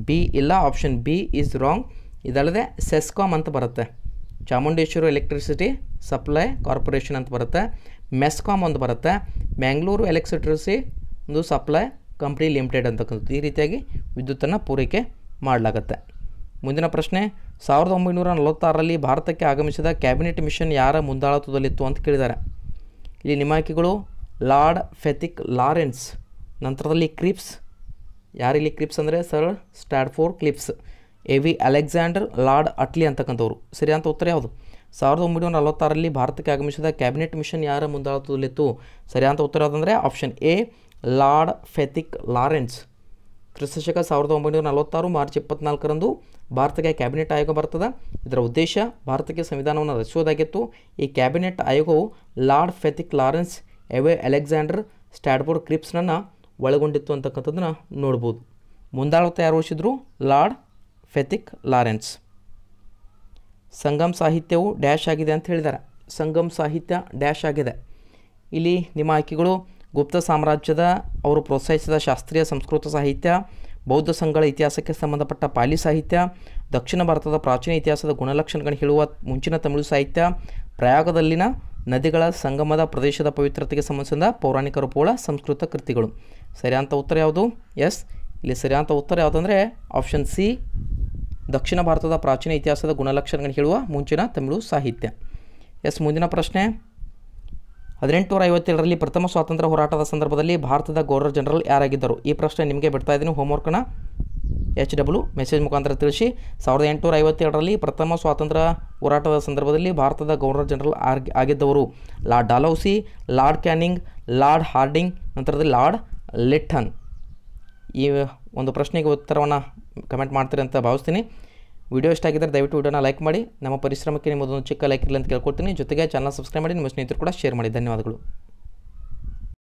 ಬಿ ಇಲ್ಲ ಆಪ್ಷನ್ ಬಿ ಈಸ್ ರಾಂಗ್ ಇದಲ್ಲದೆ ಸೆಸ್ಕಾಮ್ ಅಂತ ಬರುತ್ತೆ ಚಾಮುಂಡೇಶ್ವರ ಎಲೆಕ್ಟ್ರಿಸಿಟಿ ಸಪ್ಲೈ ಕಾರ್ಪೊರೇಷನ್ ಅಂತ ಬರುತ್ತೆ ಮೆಸ್ಕಾಮ್ ಅಂತ ಬರುತ್ತೆ ಮ್ಯಾಂಗ್ಳೂರು ಎಲೆಕ್ಟ್ರಿಸಿಟಿ ಒಂದು ಸಪ್ಲೈ ಕಂಪ್ನಿ ಲಿಮಿಟೆಡ್ ಅಂತಕ್ಕಂಥದ್ದು ಈ ರೀತಿಯಾಗಿ ವಿದ್ಯುತ್ತನ್ನು ಪೂರೈಕೆ ಮಾಡಲಾಗತ್ತೆ ಮುಂದಿನ ಪ್ರಶ್ನೆ ಸಾವಿರದ ಒಂಬೈನೂರ ನಲವತ್ತಾರರಲ್ಲಿ ಭಾರತಕ್ಕೆ ಆಗಮಿಸಿದ ಕ್ಯಾಬಿನೆಟ್ ಮಿಷನ್ ಯಾರ ಮುಂದಾಳತ್ವದಲ್ಲಿತ್ತು ಅಂತ ಕೇಳಿದ್ದಾರೆ ಇಲ್ಲಿ ನಿಮಾಯಕಿಗಳು ಲಾರ್ಡ್ ಫೆತಿಕ್ ಲಾರೆನ್ಸ್ ನಂತರದಲ್ಲಿ ಕ್ರಿಪ್ಸ್ ಯಾರಿಲ್ಲಿ ಕ್ರಿಪ್ಸ್ ಅಂದರೆ ಸರ್ ಫೋರ್ Cripps A V Alexander Lord Attlee ಅಂತಕ್ಕಂಥವ್ರು ಸರಿ ಅಂತ ಉತ್ತರ ಯಾವುದು ಸಾವಿರದ ಒಂಬೈನೂರ ನಲವತ್ತಾರಲ್ಲಿ ಭಾರತಕ್ಕೆ ಆಗಮಿಸಿದ ಕ್ಯಾಬಿನೆಟ್ ಮಿಷನ್ ಯಾರ ಮುಂದಾಳತ್ವದಲ್ಲಿತ್ತು ಸರಿ ಅಂತ ಉತ್ತರ ಯಾವುದಂದರೆ option A Lord Pethick Lawrence ಕ್ರಿಸ್ತಶಕ ಸಾವಿರದ ಒಂಬೈನೂರ ನಲವತ್ತಾರು ಮಾರ್ಚ್ ಇಪ್ಪತ್ನಾಲ್ಕರಂದು ಭಾರತಕ್ಕೆ ಕ್ಯಾಬಿನೆಟ್ ಆಯೋಗ ಬರ್ತದೆ ಇದರ ಉದ್ದೇಶ ಭಾರತಕ್ಕೆ ಸಂವಿಧಾನವನ್ನು ರಚಿಸುವುದಾಗಿತ್ತು ಈ ಕ್ಯಾಬಿನೆಟ್ ಆಯೋಗವು Lord Pethick Lawrence A V Alexander Stafford ಕ್ರಿಪ್ಸ್ನನ್ನು ಒಳಗೊಂಡಿತ್ತು ಅಂತಕ್ಕಂಥದ್ದನ್ನು ನೋಡ್ಬೋದು ಮುಂದಾಳತ್ತ ಯಾರು ವರ್ಷಿದ್ರು ಲಾರ್ಡ್ ಫೆತಿಕ್ ಲಾರೆನ್ಸ್ ಸಂಗಮ್ ಸಾಹಿತ್ಯವು ಡ್ಯಾಶ್ ಆಗಿದೆ ಅಂತ ಹೇಳಿದ್ದಾರೆ ಸಂಗಮ್ ಸಾಹಿತ್ಯ ಡ್ಯಾಶ್ ಆಗಿದೆ ಇಲ್ಲಿ ನಿಮ್ಮ ಆಯ್ಕೆಗಳು ಗುಪ್ತ ಸಾಮ್ರಾಜ್ಯದ ಅವರು ಪ್ರೋತ್ಸಾಹಿಸಿದ ಶಾಸ್ತ್ರೀಯ ಸಂಸ್ಕೃತ ಸಾಹಿತ್ಯ ಬೌದ್ಧ ಸಂಘಗಳ ಇತಿಹಾಸಕ್ಕೆ ಸಂಬಂಧಪಟ್ಟ ಪಾಲಿ ಸಾಹಿತ್ಯ ದಕ್ಷಿಣ ಭಾರತದ ಪ್ರಾಚೀನ ಇತಿಹಾಸದ ಗುಣಲಕ್ಷಣಗಳನ್ನು ಹೇಳುವ ಮುಂಚಿನ ತಮಿಳು ಸಾಹಿತ್ಯ ಪ್ರಯಾಗದಲ್ಲಿನ ನದಿಗಳ ಸಂಗಮದ ಪ್ರದೇಶದ ಪವಿತ್ರತೆಗೆ ಸಂಬಂಧಿಸಿದ ಪೌರಾಣಿಕ ರೂಪಗಳ ಸಂಸ್ಕೃತ ಕೃತಿಗಳು ಸರಿಯಾದ ಉತ್ತರ ಯಾವುದು ಎಸ್ ಇಲ್ಲಿ ಸರಿಯಾದ ಉತ್ತರ ಯಾವುದಂದರೆ ಆಪ್ಷನ್ ಸಿ ದಕ್ಷಿಣ ಭಾರತದ ಪ್ರಾಚೀನ ಇತಿಹಾಸದ ಗುಣಲಕ್ಷಣಗಳನ್ನು ಹೇಳುವ ಮುಂಚಿನ ತಮಿಳು ಸಾಹಿತ್ಯ ಎಸ್ ಮುಂದಿನ ಪ್ರಶ್ನೆ ಹದಿನೆಂಟುನೂರ ಐವತ್ತೇಳರಲ್ಲಿ ಪ್ರಥಮ ಸ್ವಾತಂತ್ರ್ಯ ಹೋರಾಟದ ಸಂದರ್ಭದಲ್ಲಿ ಭಾರತದ ಗೌರ್ನರ್ ಜನರಲ್ ಯಾರಾಗಿದ್ದರು ಈ ಪ್ರಶ್ನೆ ನಿಮಗೆ ಬಿಡ್ತಾ ಇದ್ದೀನಿ ಹೋಮ್ವರ್ಕ್ನ ಎಚ್ ಡಬ್ಲ್ಯೂ ಮೆಸೇಜ್ ಮುಖಾಂತರ ತಿಳಿಸಿ ಸಾವಿರದ ಎಂಟುನೂರ ಐವತ್ತೇಳರಲ್ಲಿ ಪ್ರಥಮ ಸ್ವಾತಂತ್ರ್ಯ ಹೋರಾಟದ ಸಂದರ್ಭದಲ್ಲಿ ಭಾರತದ ಗವರ್ನರ್ ಜನರಲ್ ಆಗಿದ್ದವರು Lord Dalhousie Lord Canning Lord Hardinge ನಂತರದಲ್ಲಿ ಲಾರ್ಡ್ ಲಿಟ್ಟನ್ ಈ ಒಂದು ಪ್ರಶ್ನೆಗೆ ಉತ್ತರವನ್ನು ಕಮೆಂಟ್ ಮಾಡ್ತೀರಿ ಅಂತ ಭಾವಿಸ್ತೀನಿ ವಿಡಿಯೋ ಇಷ್ಟ ಆಗಿದ್ದರೆ ದಯವಿಟ್ಟು ವಿಡಿಯೋನ ಲೈಕ್ ಮಾಡಿ ನಮ್ಮ ಪರಿಶ್ರಮಕ್ಕೆ ನಿಮ್ಮದೊಂದು ಚಿಕ್ಕ ಲೈಕ್ ಇರಲಿ ಅಂತ ಕೇಳ್ಕೊಡ್ತೀನಿ ಜೊತೆಗೆ ಚಾನಲ್ ಸಬ್ಸ್ಕ್ರೈಬ್ ಮಾಡಿ ನಿಮ್ಮ ಸ್ನೇಹಿತರು ಕೂಡ ಶೇರ್ ಮಾಡಿ ಧನ್ಯವಾದಗಳು